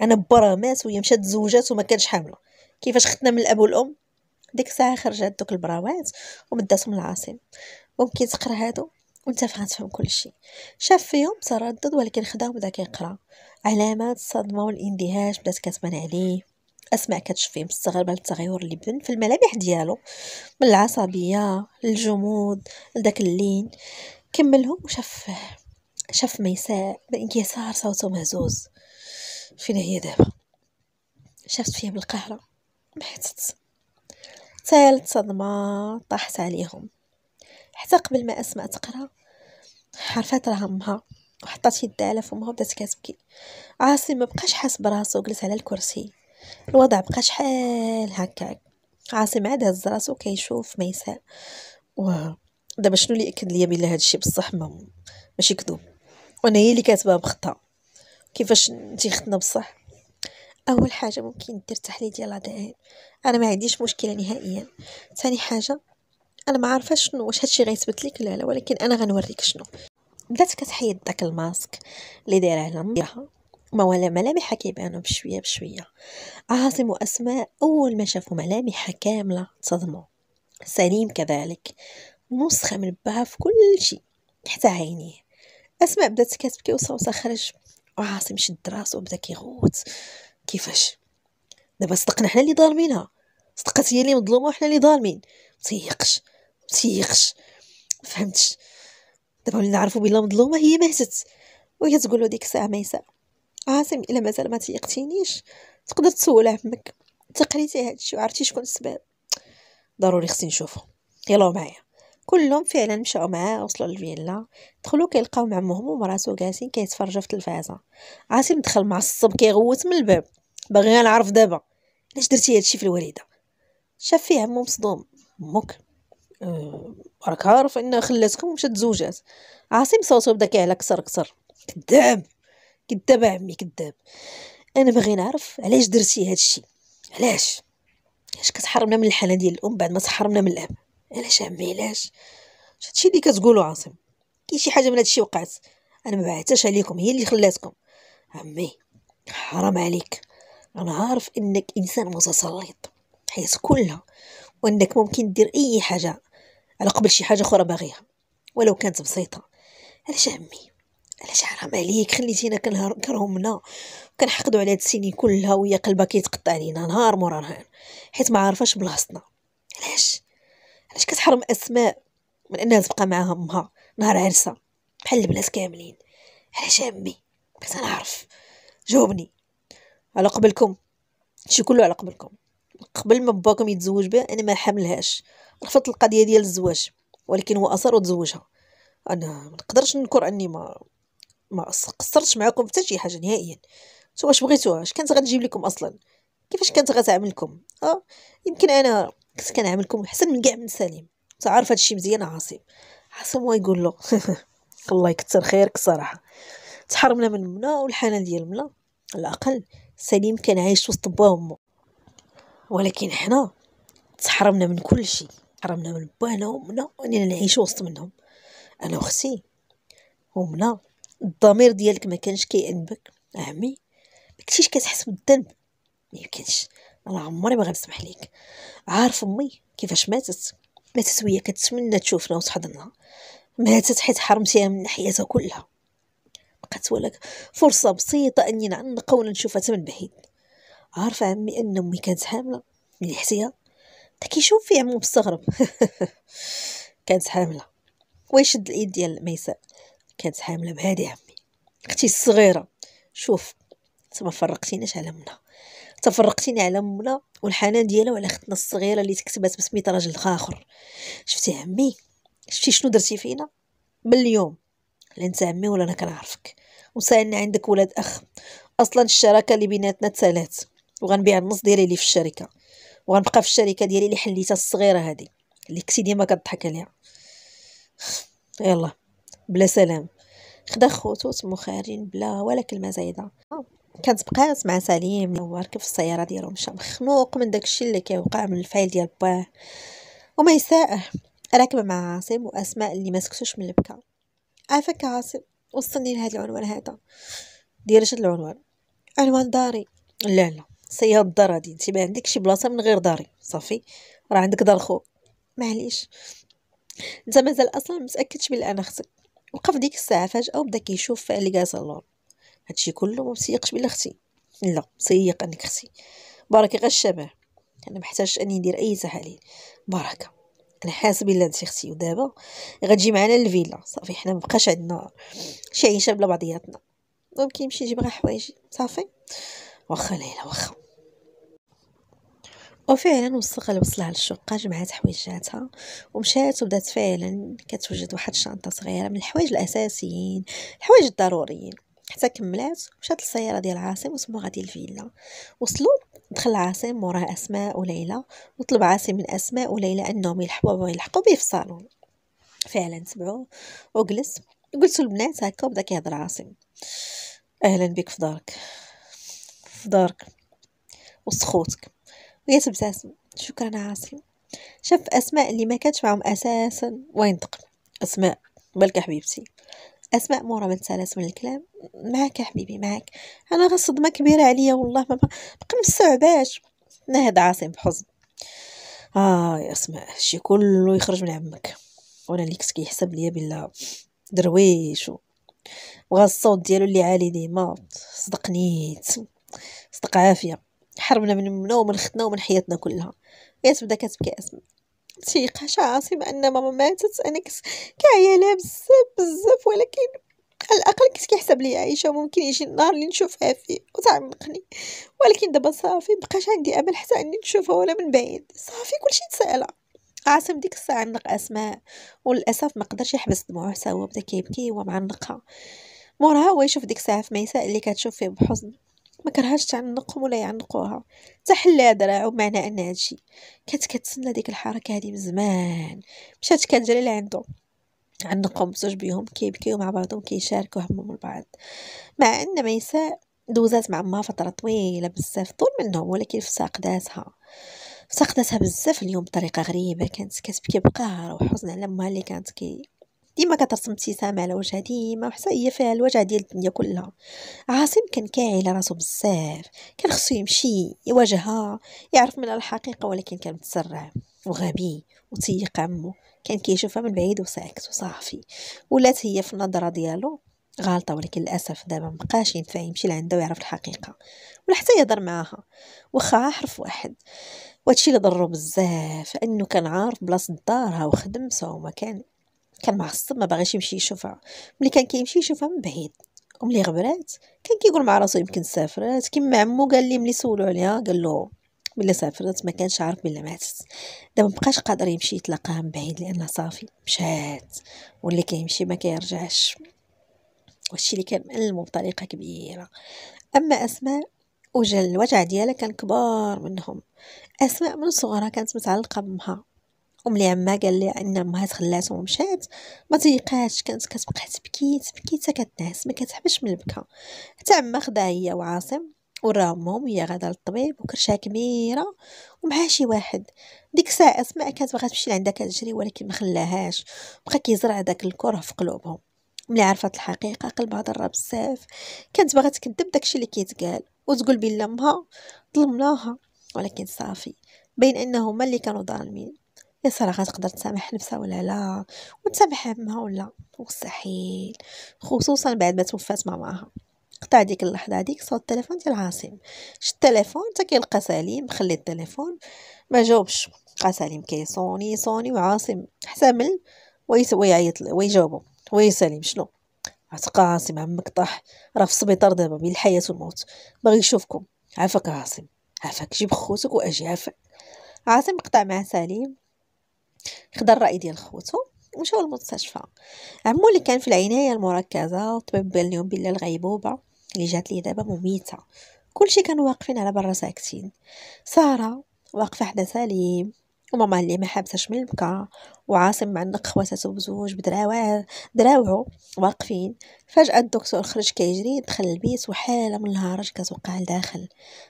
انا برا مات وهي مشات تزوجات وما كانش حامله كيفاش خدنا من الاب والام ديك الساعه خرجت دوك البراوات ومداتهم لعاصم ممكن تقرا هادو وانت فاهم كل شيء شاف فيهم تردد ولكن خداهم بدا كيقرا علامات الصدمه والاندهاش بدات كتبان عليه أسماء كتشوف مستغربة التغير اللي بان في الملامح ديالو من العصبية للجمود لداك اللين كملهم وشاف شاف ميساء بانكسار صوته مهزوز فين هي دابا شافت فيها بالقهرة بحثت تالت صدمة طاحت عليهم حتى قبل ما أسماء تقرا عرفات راه أمها وحطات يدها على فمها وبدات كتبكي عاصم مبقاش حاس براسو جلس على الكرسي الوضع بقى شحال هكاك عاصم عاد هز راسو كيشوف ميساء و دابا شنو اللي اكد ليا بلي هذا الشيء بصح ما ماشي كذوب وانا هي اللي كاتبه بخطها كيفاش انت خدنا بصح اول حاجه ممكن دير تحليل ديال الدي انا ما عنديش مشكله نهائيا ثاني حاجه انا ما عارفه شنو واش هادشي غيثبت لك لا لا ولكن انا غنوريك شنو بدات كتحيد داك الماسك اللي دايره على مديرها ولا ملامحها كيبانو بشويه بشويه عاصم واسماء اول ما شافوا ملامحها كامله تصدموا سليم كذلك نسخه من بها في كل شيء حتى عينيه اسماء بدات كتبكي وصوصه خرج وعاصم شد راسو وبدا كيغوت كيفاش دابا صدقنا حنا اللي ظالمينها صدقت هي اللي مظلومه وحنا اللي ظالمين متيقش متيقش فهمتش دابا ولينا نعرفو بلا مظلومه هي ماتت وهي تقول له ديك الساعه ميساء عاصم الا مازال ما تيقتينيش تقدر تسول عمك تقريتي هادشي وعرفتي شكون السبب ضروري خصني نشوفو يلا معايا كلهم فعلا مشاو معاه وصلوا للفيلا دخلوا كيلقاو مع امهم ومراتو جالسين كيتفرجوا في التلفازه عاصم دخل معصب كيغوت من الباب باغي نعرف دابا علاش درتي هادشي في الوالده شاف فيه عمو مصدوم أه. راك عارف ان خلاتكم ومشات تزوجات عاصم صوتو بدا كيعلى كسر كسر كذاب كذاب عمي كذاب انا باغي نعرف علاش درتي هذا الشيء علاش علاش كتحرمنا من الحنان ديال الام بعد ما تحرمنا من الاب علاش عمي علاش هادشي اللي كتقولو عاصم كاين شي حاجه من هادشي وقعت انا ما بعتاش عليكم هي اللي خلاتكم عمي حرام عليك انا عارف انك انسان متسلط حيت كلها وانك ممكن دير اي حاجه على قبل شي حاجه اخرى باغيها ولو كانت بسيطه علاش عمي علاش حرام عليك خليتينا كنهار كرهمنا وكنحقدوا على هاد السنين كلها وهي قلبها كيتقطع علينا نهار مورا نهار حيت ما عارفاش بلاصتنا علاش علاش كتحرم اسماء من انها تبقى معاها امها نهار عرسها بحال البنات كاملين علاش عمي بغيت نعرف جاوبني على قبلكم شي كله على قبلكم قبل ما باكم يتزوج بها انا ما حملهاش رفضت القضيه ديال الزواج ولكن هو اصر وتزوجها انا ما نقدرش ننكر اني ما ما قصرتش معاكم حتى شي حاجه نهائيا نتوما واش بغيتوها اش كانت غنجيب لكم اصلا كيفاش كانت غتعاملكم اه يمكن انا كنت كنعاملكم احسن من كاع من سليم تعرف هادشي مزيان عاصم عاصم يقول له الله يكثر خيرك الصراحه تحرمنا من منا والحنان ديال منا على الاقل سليم كان عايش وسط با وامه ولكن حنا تحرمنا من كل شيء تحرمنا من بانا ومنا اننا نعيش وسط منهم انا واختي ومنا الضمير ديالك ما كانش كيأنبك عمي ما كنتيش كتحس بالذنب ما يمكنش انا عمري ما غنسمح ليك عارف امي كيفاش ماتت ماتت وهي كتمنى تشوفنا وتحضنها ماتت حيت حرمتيها من حياتها كلها بقات ولك فرصة بسيطة أني نعنق ولا نشوفها من بعيد عارفة عمي أن أمي كانت حاملة ملي حسيها تا كيشوف فيها عمو مستغرب كانت حاملة ويشد الإيد ديال ميساء كانت حامله بهادي عمي اختي الصغيره شوف انت ما فرقتيناش على منها تفرقتيني على منى والحنان ديالها وعلى اختنا الصغيره اللي تكتبات بسميت راجل اخر شفتي عمي شفتي شنو درتي فينا من اليوم لا انت عمي ولا انا كنعرفك وسالنا عندك ولاد اخ اصلا الشراكه اللي بيناتنا تسالات وغنبيع النص ديالي اللي في الشركه وغنبقى في الشركه ديالي اللي حليتها الصغيره هذه اللي كنتي ديما كضحك عليها يلا بلا سلام خدا خوتو تمو خارجين بلا ولا كلمه زايده كانت بقات مع سليم نوار كيف السياره ديالو مشى مخنوق من داكشي اللي كيوقع من الفايل ديال باه وما يساءه راكبه مع عاصم واسماء اللي ما سكتوش من البكا عافاك عاصم وصلني لهذا العنوان هذا ديال شد العنوان عنوان داري لا لا سياد الدار هادي انت ما عندك شي بلاصه من غير داري صافي راه عندك دار خو معليش انت مازال اصلا متاكدش بلي انا اختك وقف ديك الساعه فجاه وبدا كيشوف اللي لي اللور هادشي كله ما مسيقش بلا اختي لا مسيق انك اختي بركه غير الشبه انا محتاجش اني ندير اي تحاليل بركه انا حاسب الا انت اختي ودابا غتجي معنا للفيلا صافي حنا مبقاش عندنا شي عيشه بلا بعضياتنا ممكن يمشي يجيب غير حوايجي صافي واخا ليلى واخا وفعلا وصل وصلها للشقة جمعات حويجاتها ومشات وبدات فعلا كتوجد واحد الشنطة صغيرة من الحوايج الأساسيين الحوايج الضروريين حتى كملات مشات للسيارة ديال عاصم وسمو غادي الفيلا وصلوا دخل عاصم وراه أسماء وليلى وطلب عاصم من أسماء وليلى أنهم يلحقوا ويلحقوا به في الصالون فعلا تبعوه وجلس قلت البنات هكا وبدا كيهضر عاصم اهلا بك في دارك في دارك وسخوتك وياسب ساسم شكرا عاصم شاف أسماء اللي ما كانتش معهم أساسا تقل أسماء بالك حبيبتي أسماء مورا من سلس من الكلام معك حبيبي معك أنا غا صدمة كبيرة عليا والله ما بقى مستوعباش نهد عاصم بحزن آه يا أسماء هادشي كله يخرج من عمك وأنا اللي كنت كيحسب ليا بلا درويش وغا الصوت ديالو اللي عالي ديما صدقنيت صدق عافية حرمنا من منا ومن ختنا ومن حياتنا كلها ياس تبدا كتبكي اسماء تيقاش عاصم ان ماما ماتت انا كنت كعيالها بزاف بزاف ولكن على الاقل كنت كيحسب لي عايشه وممكن يجي النهار اللي نشوفها فيه وتعمقني ولكن دابا صافي مبقاش عندي امل حتى اني نشوفها ولا من بعيد صافي كلشي تسالى عاصم ديك الساعه عنق اسماء وللاسف ما قدرش يحبس دموعه حتى هو بدا كيبكي هو معنقها موراها هو يشوف ديك الساعه في ميساء اللي كتشوف فيه بحزن ما كرهاش تعنقهم ولا يعنقوها تحلى دراعو بمعنى ان هادشي كانت كتسنى ديك الحركه هادي من زمان مشات كتجري لعندو عنقهم بزوج بيهم كيبكيو مع بعضهم كيشاركوا همهم البعض مع ان ميساء دوزات مع امها فتره طويله بزاف طول منهم ولكن فساقداتها افتقدتها بزاف اليوم بطريقه غريبه كانت كتبكي بقهر وحزن على امها اللي كانت كي ديما كترسم ابتسامه على وجهها ديما وحتى هي فيها الوجع ديال الدنيا كلها عاصم كان كاعي على راسو بزاف كان خصو يمشي يواجهها يعرف منها الحقيقه ولكن كان متسرع وغبي وتيق عمو كان كيشوفها من بعيد وساكت وصافي ولات هي في النظره ديالو غالطه ولكن للاسف دابا مبقاش ينفع يمشي لعندها ويعرف الحقيقه ولا حتى يهضر معاها واخا حرف واحد وهادشي اللي ضرو بزاف انه كان عارف بلاصه دارها وخدمتها وما كان كان معصب ما باغيش يمشي يشوفها ملي كان كيمشي يشوفها من بعيد وملي غبرات كان كيقول مع راسو يمكن سافرات كيما عمو قال لي ملي سولو عليها قال له ملي سافرت ما كانش عارف بلي ماتت دابا مبقاش قادر يمشي يتلاقاها من بعيد لان صافي مشات واللي كيمشي ما كيرجعش وهادشي اللي كان مألمو بطريقه كبيره اما اسماء وجل الوجع ديالها كان كبار منهم اسماء من صغرها كانت متعلقه بامها لي عما قال لي ان امها تخلات ومشات ما تيقاتش كانت كتبقى تبكي تبكي حتى كتنعس ما كتحبش من البكا حتى عما خدا هي وعاصم وراهمهم هي غادا للطبيب وكرشها كبيره ومعها شي واحد ديك الساعه اسماء كانت باغا تمشي لعندها كتجري ولكن ما خلاهاش بقى كيزرع داك الكره في قلوبهم ملي عرفت الحقيقه قلبها ضر بزاف كانت باغا تكذب داكشي اللي كيتقال وتقول بلا امها ظلمناها ولكن صافي بين انهما اللي كانوا ظالمين يا ساره غتقدر تسامح نفسها ولا لا وتسامح عمها ولا مستحيل خصوصا بعد ما توفات ماماها قطع ديك اللحظه هذيك صوت التليفون ديال عاصم شد التليفون تا كيلقى سليم خلي التليفون ما جاوبش بقى سليم كيصوني صوني وعاصم احتمل ويعيط ويجاوبو وي سليم شنو عتقا عاصم عمك طاح راه في السبيطار دابا بين الحياه والموت باغي يشوفكم عافاك عاصم عافاك جيب خوتك واجي عافاك عاصم قطع مع سليم خدا الراي ديال خوتو مشاو للمستشفى عمو اللي كان في العنايه المركزه الطبيب بان لهم بلي الغيبوبه اللي جات ليه دابا مميته كلشي كانوا واقفين على برا ساكتين ساره واقفه حدا سليم وماما اللي ما حابسش من البكا وعاصم عندك خواتاتو بزوج بدراوع دراوعو واقفين فجاه الدكتور خرج كيجري دخل البيت وحاله من الهرج كتوقع لداخل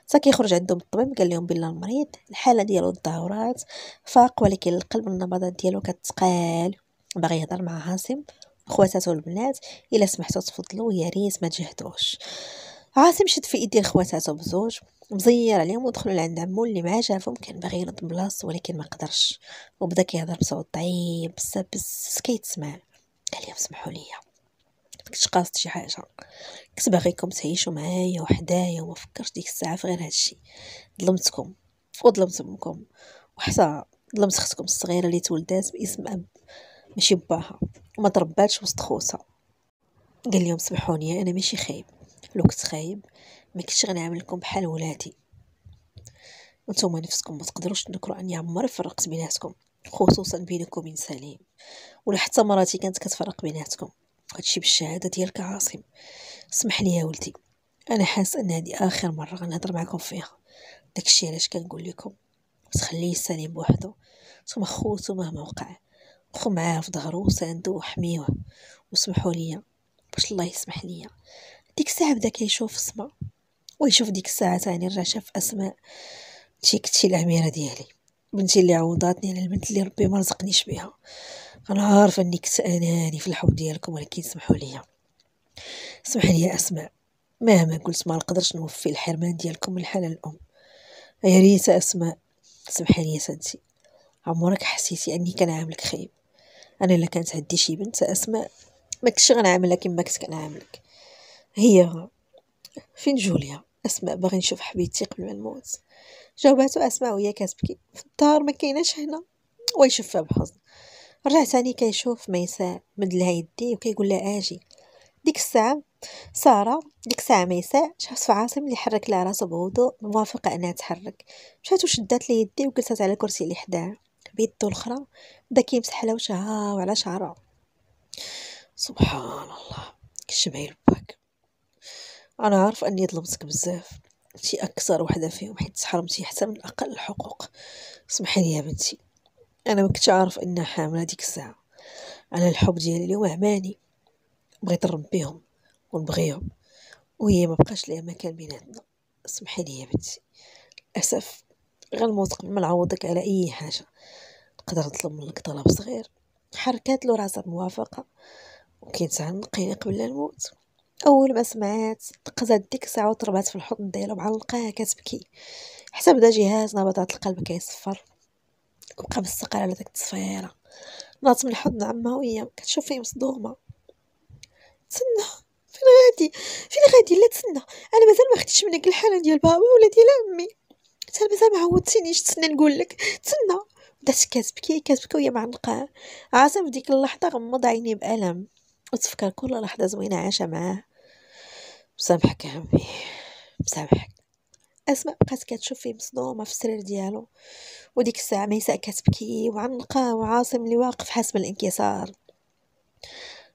حتى كيخرج عندو الطبيب قال لهم بالله المريض الحاله ديالو التظاهرات فاق ولكن القلب النبضات ديالو كتقال باغي يهضر مع عاصم خواتاتو البنات الا سمحتو تفضلوا يا ريت ما تجهدوش عاصم شد في ايدي خواتاتو بزوج مزير عليهم ودخلوا لعند عمو اللي معاه شافهم كان باغي ينط بلاص ولكن ما قدرش وبدا كيهضر بصوت ضعيف طيب، بس بس كيتسمع قال لهم سمحوا ليا مكنتش قاصد شي حاجه كنت باغيكم تعيشوا معايا وحدايا وما فكرش ديك الساعه في غير هادشي ظلمتكم وظلمت امكم وحتى ظلمت اختكم الصغيره اللي تولدات باسم اب ماشي باها وما ترباتش وسط خوتها قال لهم سمحوني انا ماشي خايب لو كنت خايب ما كنتش غنعاملكم بحال ولادي وانتم نفسكم ما تقدروش تنكروا اني عمر فرقت بيناتكم خصوصا بينكم وبين سليم ولا حتى مراتي كانت كتفرق بيناتكم هادشي بالشهاده ديالك عاصم سمح لي يا ولدي انا حاس ان هادي اخر مره غنهضر معكم فيها داكشي علاش كنقول لكم تخليه سليم بوحدو ثم خوتو مهما وقع وخو معاه في ظهرو وساندو وحميوه وسمحوا لي باش الله يسمح ليا ديك الساعه بدا كيشوف السما ويشوف ديك الساعه تاني راه شاف اسماء تي كتشي الاميره ديالي بنتي اللي عوضاتني على البنت اللي ربي ما رزقنيش بها انا عارفه اني كنت اناني في الحب ديالكم ولكن سمحوا لي سمح لي اسماء مهما قلت ما نقدرش نوفي الحرمان ديالكم من الام يا ريت اسماء سمحي لي سنتي عمرك حسيتي اني كنعاملك خايب انا الا كانت عندي شي بنت اسماء ما كنتش غنعاملها كما كنت كنعاملك هي فين جوليا اسماء باغي نشوف حبيبتي قبل ما نموت جاوباتو اسماء وهي كتبكي في الدار ما كايناش هنا ويشوفها بحزن رجع ثاني كيشوف ميساء مد لها يديه وكيقول لها اجي ديك الساعه ساره ديك الساعه ميساء شافت في عاصم اللي حرك لها راسو بهدوء موافقه انها تحرك مشات وشدات لي يدي وجلست على كرسي اللي حداها بيدو الاخرى بدا كيمسح لها وجهها وعلى شعرها سبحان الله كشبه لباك أنا عارف أني ظلمتك بزاف أنتي أكثر وحدة فيهم حيت تحرمتي حتى من أقل الحقوق سمحي لي يا بنتي أنا ما كنتش عارف أن حاملة ديك الساعة أنا الحب ديالي اليوم عماني بغيت نربيهم ونبغيهم وهي ما بقاش ليها مكان بيناتنا سمحي لي يا بنتي للأسف غنموت قبل ما نعوضك على أي حاجة نقدر نطلب منك طلب صغير حركات لو راسها موافقة وكيتعنقيني قبل الموت أول ما سمعات تقزات ديك الساعة وطربات في الحضن ديالو معلقاها كتبكي حتى بدا جهاز نبضات القلب كيصفر بقى مستقر على داك التصفيرة ناضت من حضن عمها وهي كتشوف فيه مصدومة تسنى فين غادي فين غادي لا تسنى انا مازال ما خديتش منك الحاله ديال بابا ولا ديال امي حتى مازال ما عودتينيش تسنى نقول لك تسنى بدات كتبكي كتبكي وهي معنقاه عاصم في ديك اللحظه غمض عيني بالم وتفكر كل لحظه زوينه عاشها معاه مسامحك يا عمي مسامحك اسماء بقات كتشوف فيه مصدومه في السرير ديالو وديك الساعه ميساء كتبكي وعنقه وعاصم اللي واقف حاسب الانكسار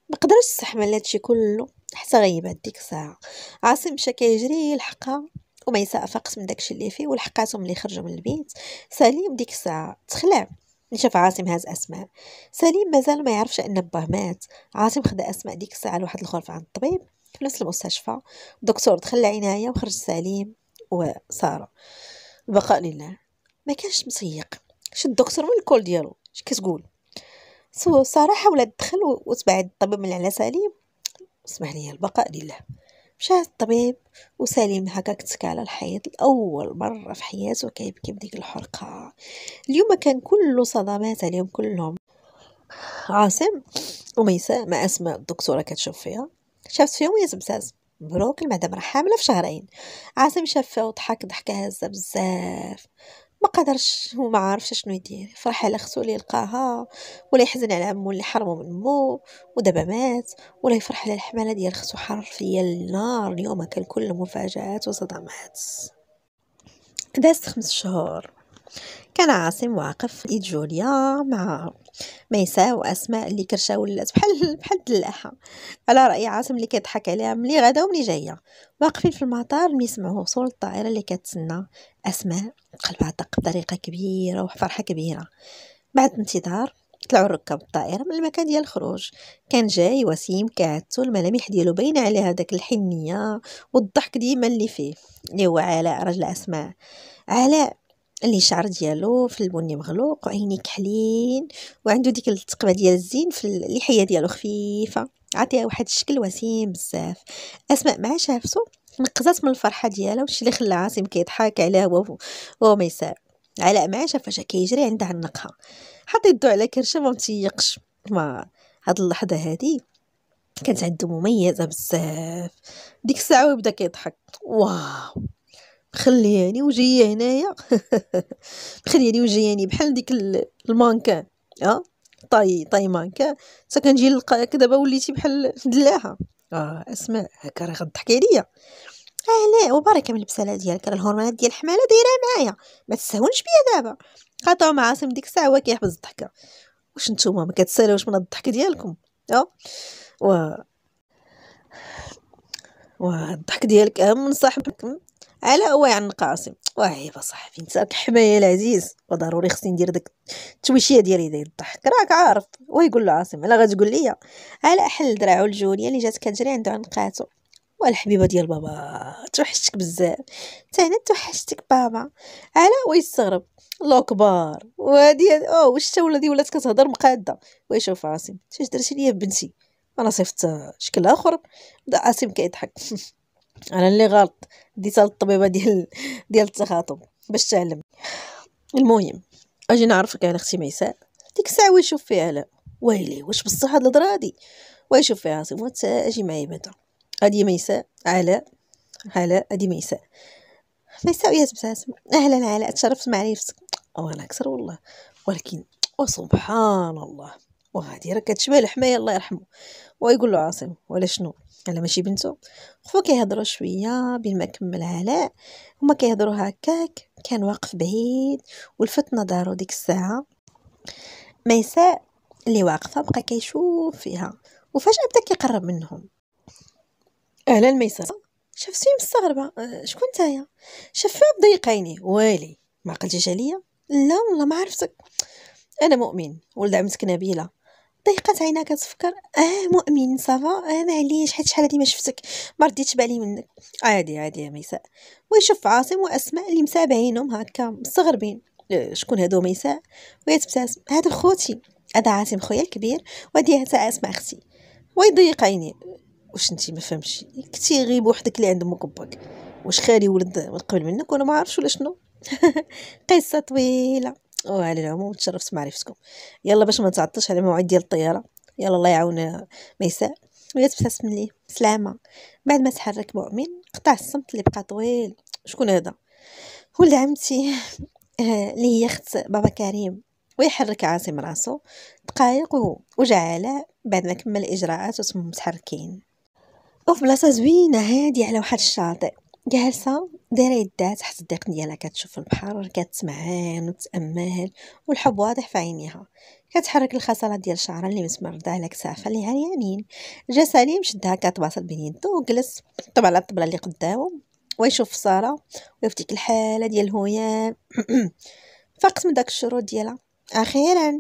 ما قدرش يستحمل هادشي كله حتى غيبات ديك الساعه عاصم مشى كيجري يلحقها وميساء فاقت من داكشي اللي فيه ولحقاتهم اللي خرجوا من البيت سليم ديك الساعه تخلع شاف عاصم هاز اسماء سليم مازال ما يعرفش ان باه مات عاصم خدا اسماء ديك الساعه لواحد الغرفه عند الطبيب فلس المستشفى الدكتور دخل العناية وخرج سليم وسارة البقاء لله ما كانش مسيق شد الدكتور من الكول ديالو اش كتقول سو سارة حاولت تدخل وتبعد الطبيب من على سليم اسمح لي البقاء لله مشى الطبيب وسليم هكاك كتكى على الحيط الاول مره في حياته كيبكي بديك الحرقه اليوم كان كله صدمات عليهم كلهم عاصم وميساء مع اسماء الدكتوره كتشوف فيها شافت فيهم يا زبزاز مبروك المدام راه حامله في شهرين عاصم شافها وضحك ضحكه هزه بزاف ما قدرش ما عارفش شنو يدير فرح على خصو اللي لقاها ولا يحزن على عمو اللي حرمو من مو ودابا مات ولا يفرح على الحماله ديال خصو حر فيا النار اليوم كان كل مفاجات وصدمات دازت خمس شهور كان عاصم واقف في إيد جوليا مع ميساء وأسماء اللي كرشة ولات بحال بحال دلاحة على رأي عاصم اللي كيضحك عليها ملي غدا وملي جاية واقفين في المطار ملي سمعوا وصول الطائرة اللي كتسنى أسماء قلبها دق بطريقة كبيرة وفرحة كبيرة بعد انتظار طلعوا ركاب الطائرة من المكان ديال الخروج كان جاي وسيم كعدتو الملامح ديالو باينة عليها داك الحنية والضحك ديما اللي فيه اللي هو علاء رجل أسماء علاء اللي شعر ديالو في البني مغلوق وعيني كحلين وعنده ديك التقبه ديال الزين في اللحيه ديالو خفيفه عطيها واحد الشكل وسيم بزاف اسماء مع شافتو نقزات من الفرحه ديالها وشي اللي خلى عاصم كيضحك عليها وهو وهو ميساء علاء مع شاف فاش كيجري عندها النقهه حط يدو على كرشه ما متيقش ما هاد اللحظه هادي كانت عنده مميزه بزاف ديك الساعه وبدا كيضحك واو مخلياني وجايه هنايا مخلياني وجاياني بحال ديك المانكان اه طاي طاي مانكان حتى كنجي نلقاك دابا وليتي بحال دلاها اه اسمع هكا راه غضحكي عليا اه لا وبارك من البساله ديالك راه الهرمونات ديال الحماله دايره معايا ما تسهونش بيا دابا قاطعو مع عاصم ديك الساعه هو كيحبس الضحكه واش نتوما ما كتسالوش من الضحك ديالكم اه و و الضحك ديالك اهم من صاحبك على وعن يعني القاسم وعيب صاحبي راك الحمايه العزيز وضروري خصني ندير داك التويشيه ديالي ديال الضحك راك عارف ويقول له عاصم الا غتقول لي على حل دراعو الجونيه اللي جات كتجري عند عنقاتو والحبيبه ديال بابا توحشتك بزاف حتى هنا توحشتك بابا على ويستغرب الله كبار وهادي او واش حتى ولادي ولات كتهضر مقاده ويشوف عاصم اش درتي ليا بنتي انا صيفطت شكل اخر بدا عاصم كيضحك انا اللي غلط ديتها للطبيبه ديال ديال التخاطب باش تعلم المهم اجي نعرفك على اختي ميساء ديك الساعه ويشوف فيها لا ويلي واش بصح هاد الهضره هادي ويشوف فيها عاصم اجي معايا بعدا هادي ميساء علاء علاء هادي ميساء ميساء يا تبتسم اهلا علاء تشرفت معرفتك وانا اكثر والله ولكن وسبحان الله وهادي راه كتشبه الحمايه الله يرحمه ويقول له عاصم ولا شنو على ماشي بنتو خفو كيهضروا شويه بين ما كمل علاء هما كيهضروا هكاك كان واقف بعيد ولفت نظره ديك الساعه ميساء اللي واقفه بقى كيشوف فيها وفجاه بدا كيقرب منهم اهلا ميساء شاف سي مستغربه آه، شكون نتايا شافها بضيق عينيه ويلي ما قلتيش عليا لا والله ما عرفتك انا مؤمن ولد عمتك نبيله ضيقات عينها كتفكر اه مؤمن صافا اه معليش حيت شحال هادي ما شفتك ما رديتش بالي منك عادي عادي يا ميساء ويشوف عاصم واسماء اللي مسابعينهم هكا مستغربين آه، شكون هادو ميساء ويتبتسم هذا خوتي هذا عاصم خويا الكبير وهادي هتا اسماء اختي ويضيق عينيه واش انت ما فهمتش كنتي غيب بوحدك اللي عند امك وباك واش خالي ولد قبل منك وانا ما عارفش ولا شنو قصه طويله وعلى العموم تشرفت معرفتكم يلا باش ما نتعطلش على موعد ديال الطياره يلا الله يعاون ميساء ويا تبتسم لي سلامه بعد ما تحرك مؤمن قطع الصمت اللي بقى طويل شكون هذا ولد عمتي اللي هي اخت بابا كريم ويحرك عاصم راسو دقايق وجعله بعد ما كمل الاجراءات وتم متحركين وفي بلاصه زوينه هاديه على واحد الشاطئ جالسة دايرة يدها تحت الداق ديالها كتشوف البحر كتسمعان وتأمل والحب واضح في عينيها كتحرك الخصلة ديال شعرها اللي متمردة على كتافها اللي عريانين جا سليم شدها كتباصل بين يدو وجلس طبعا على الطبلة اللي قدامو ويشوف سارة ويفتيك الحالة ديال الهيام فقت من داك الشروط ديالها اخيرا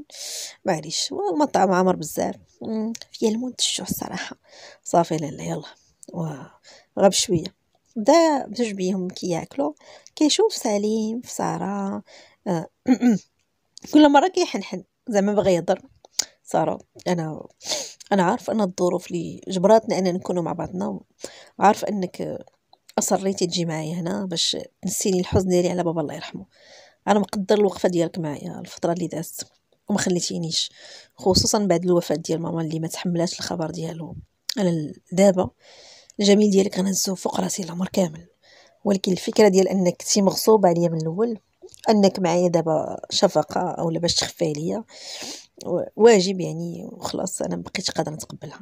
معليش والمطعم عامر بزاف فيا الموت الشوح الصراحه صافي لالا يلا واه غاب شويه بدا بجوج بيهم كياكلوا كيشوف سليم في ساره آه، كل مره كيحنحن زعما بغى يهضر ساره انا انا عارف ان الظروف اللي جبراتنا اننا نكونوا مع بعضنا عارف انك اصريتي تجي معايا هنا باش تنسيني الحزن ديالي على بابا الله يرحمه انا مقدر الوقفه ديالك معايا الفتره اللي دازت وما خليتينيش خصوصا بعد الوفاه ديال ماما اللي ما تحملاتش الخبر ديالو انا دابا الجميل ديالك غنهزو فوق راسي العمر كامل ولكن الفكره ديال انك كنتي مغصوبه عليا من الاول انك معايا دابا شفقه اولا باش تخفي عليا واجب يعني وخلاص انا مبقيتش قادره نتقبلها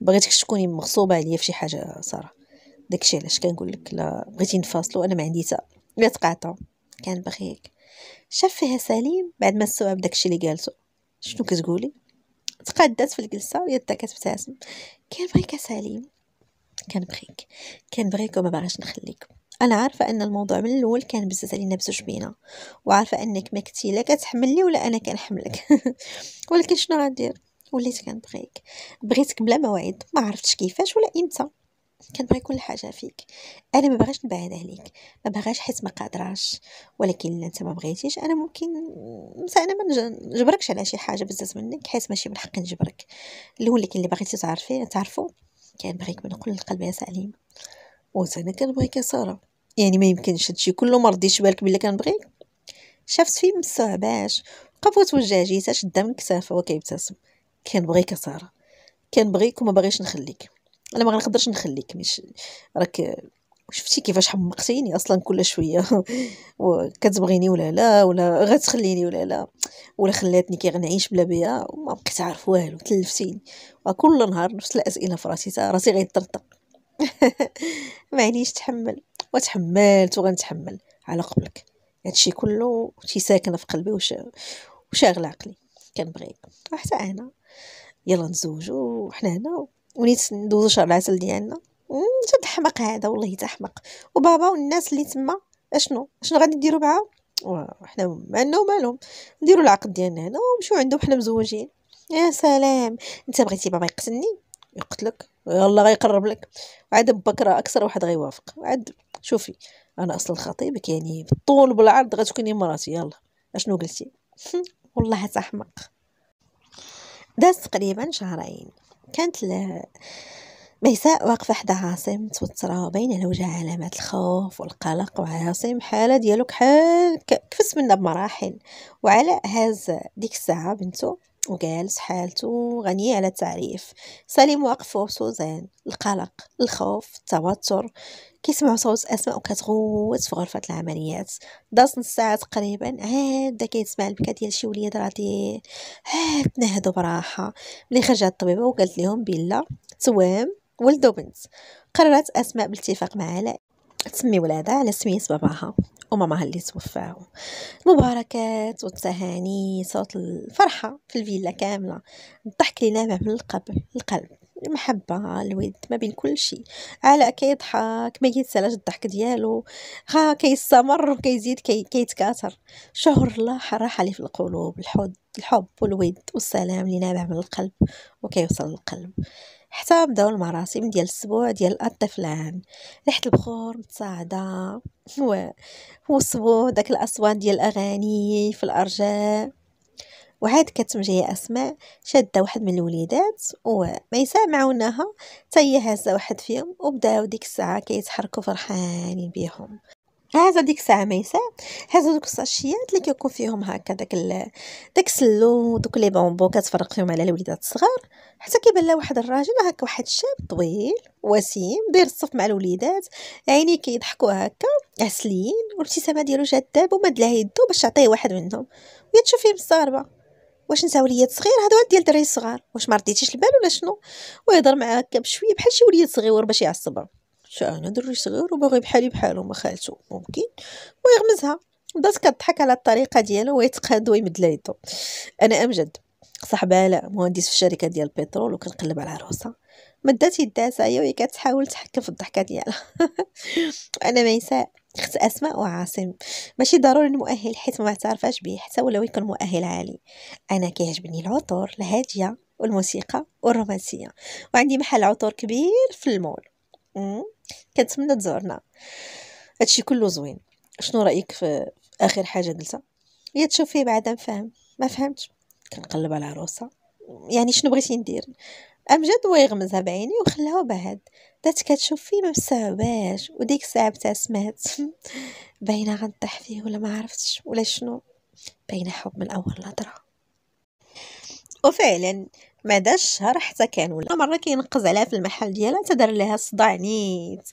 بغيتك تكوني مغصوبه عليا فشي حاجه ساره داكشي علاش كنقول لك لا بغيتي نفاصلو انا ما عندي حتى لا تقاطع كان بخيك شاف فيها سليم بعد ما استوعب داكشي اللي قالته شنو كتقولي تقادات في الجلسه يدها كتبتسم كان بغيك سليم كنبغيك كنبغيك وما باغاش نخليك انا عارفه ان الموضوع من الاول كان بزاف علينا بزوج بينا وعارفه انك ما كنتي لا كتحملني ولا انا كنحملك ولكن شنو غندير وليت كنبغيك بغيتك بلا موعد ما عرفتش كيفاش ولا امتى كنبغي كل حاجه فيك انا ما بغاش نبعد عليك ما بغاش حيت ما قادراش ولكن انت ما بغيتيش انا ممكن انا ما نجبركش على شي حاجه بزاف منك حيت ماشي من حقي نجبرك الاول اللي بغيتي تعرفيه تعرفو كنبغيك من كل القلب يا سليم وانا كنبغيك يا ساره يعني ما يمكنش هادشي كله ما بالك بلي كنبغيك شافت فيه ما مستوعباش بقى توجه جيتها شدا من كتافه وكيبتسم كنبغيك يا ساره كنبغيك وما بغيش نخليك انا ما غنقدرش نخليك مش راك شفتي كيفاش حمقتيني اصلا كل شويه وكتبغيني ولا لا ولا غتخليني ولا لا ولا خلاتني كيغنعيش بلا بيا وما بقيت عارف والو تلفتيني وكل نهار نفس الاسئله في راسي راسي غيطرطق عليش تحمل وتحملت وغنتحمل على قبلك هادشي كله شي ساكنه في قلبي وش وشاغله عقلي كنبغيك وحتى انا يلا نزوجو وحنا هنا ونيت ندوزو شهر العسل ديالنا انت الحمق هذا والله تحمق وبابا والناس اللي تما اشنو اشنو غادي ديروا معاهم وحنا مالنا ومالهم نديروا العقد ديالنا هنا ونمشيو عندهم حنا مزوجين يا سلام انت بغيتي بابا يقتلني يقتلك يلا غيقرب لك عاد بكره اكثر واحد غيوافق عاد شوفي انا اصلا خطيبك يعني بالطول بالعرض غتكوني مراتي يلا اشنو قلتي والله تحمق داز تقريبا شهرين كانت ميساء واقفة حدا عاصم متوترة باين على وجهها علامات الخوف والقلق وعاصم حالة ديالو كحال كفس منا بمراحل وعلاء هاز ديك الساعة بنتو وجالس حالته غنية على التعريف سليم واقف فوق سوزان القلق الخوف التوتر كيسمع صوت اسماء وكتغوت في غرفة العمليات داس نص ساعة تقريبا عاد كيسمع البكا ديال شي وليد راه تنهدو براحة ملي خرجت الطبيبة وقالت لهم بلا توام ولد وبنت قررت أسماء بالاتفاق مع علاء تسمي ولادها على سمية باباها وماماها اللي توفاو المباركات والتهاني صوت الفرحة في الفيلا كاملة الضحك اللي نابع من القلب القلب المحبة الود ما بين كل شيء علاء كيضحك ما كيتسالاش الضحك ديالو ها كيستمر وكيزيد كي كيتكاثر شهر الله راحة لي في القلوب الحب الحب والود والسلام اللي نابع من القلب وكيوصل للقلب حتى بداو المراسم ديال السبوع ديال الطفلان ريحه البخور متصاعده وصبو داك الاصوات ديال الاغاني في الارجاء وعاد كتمجي اسماء شاده واحد من الوليدات وما يسامعونها حتى هي واحد فيهم وبداو ديك الساعه كيتحركوا فرحانين بيهم هذا ديك الساعه ما يساع هذا دوك الساشيات اللي كيكون فيهم هكا داك داك السلو دوك لي بونبون كتفرق فيهم على الوليدات الصغار حتى كيبان لها واحد الراجل هكا واحد الشاب طويل وسيم داير الصف مع الوليدات عينيه كيضحكوا هكا عسليين والابتسامه ديالو جذابه ومد يدو باش تعطيه واحد منهم وهي تشوفيه مستغربه واش نتا وليد صغير هذا ولد ديال الدراري الصغار واش ما رديتيش البال ولا شنو ويهضر معاك بشويه بحال شي وليد صغير باش يعصبها شأنا دري صغير وباغي بحالي بحالو ما خالته ممكن ويغمزها بدات كضحك على الطريقه ديالو ويتقاد ويمد يدو انا امجد صاحب علاء مهندس في الشركه ديال البترول وكنقلب على راسها مدات يدها سايا وهي كتحاول تحكم في الضحكه ديالها انا ميساء اخت اسماء وعاصم ماشي ضروري المؤهل حيت ما تعرفاش به حتى ولو يكون مؤهل عالي انا كيعجبني العطور الهاديه والموسيقى والرومانسيه وعندي محل عطور كبير في المول كنتمنى تزورنا هادشي كله زوين شنو رايك في اخر حاجه دلتها هي تشوف فيه بعدا نفهم ما فهمتش كنقلب على روسها يعني شنو بغيتي ندير امجد ويغمزها بعيني وخلاها بعد بدات كتشوف فيه ما مستوعباش وديك الساعه بتاع سمعت باينه غنطيح فيه ولا ما عرفتش ولا شنو باينه حب من اول نظره وفعلا مدى الشهر حتى كان ولا مرة كينقز عليها في المحل ديالها تدار لها صداع نيت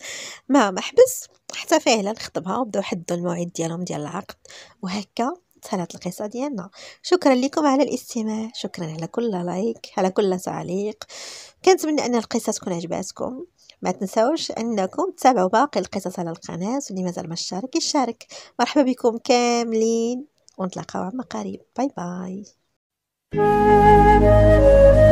ما ما حبس حتى فعلا خطبها وبداو حدو الموعد ديالهم ديال العقد وهكا سهلت القصة ديالنا شكرا لكم على الاستماع شكرا على كل لايك على كل تعليق كنتمنى ان القصة تكون عجباتكم ما تنسوش انكم تتابعوا باقي القصص على القناة واللي مازال ما شارك يشارك مرحبا بكم كاملين ونتلاقاو عما قريب باي باي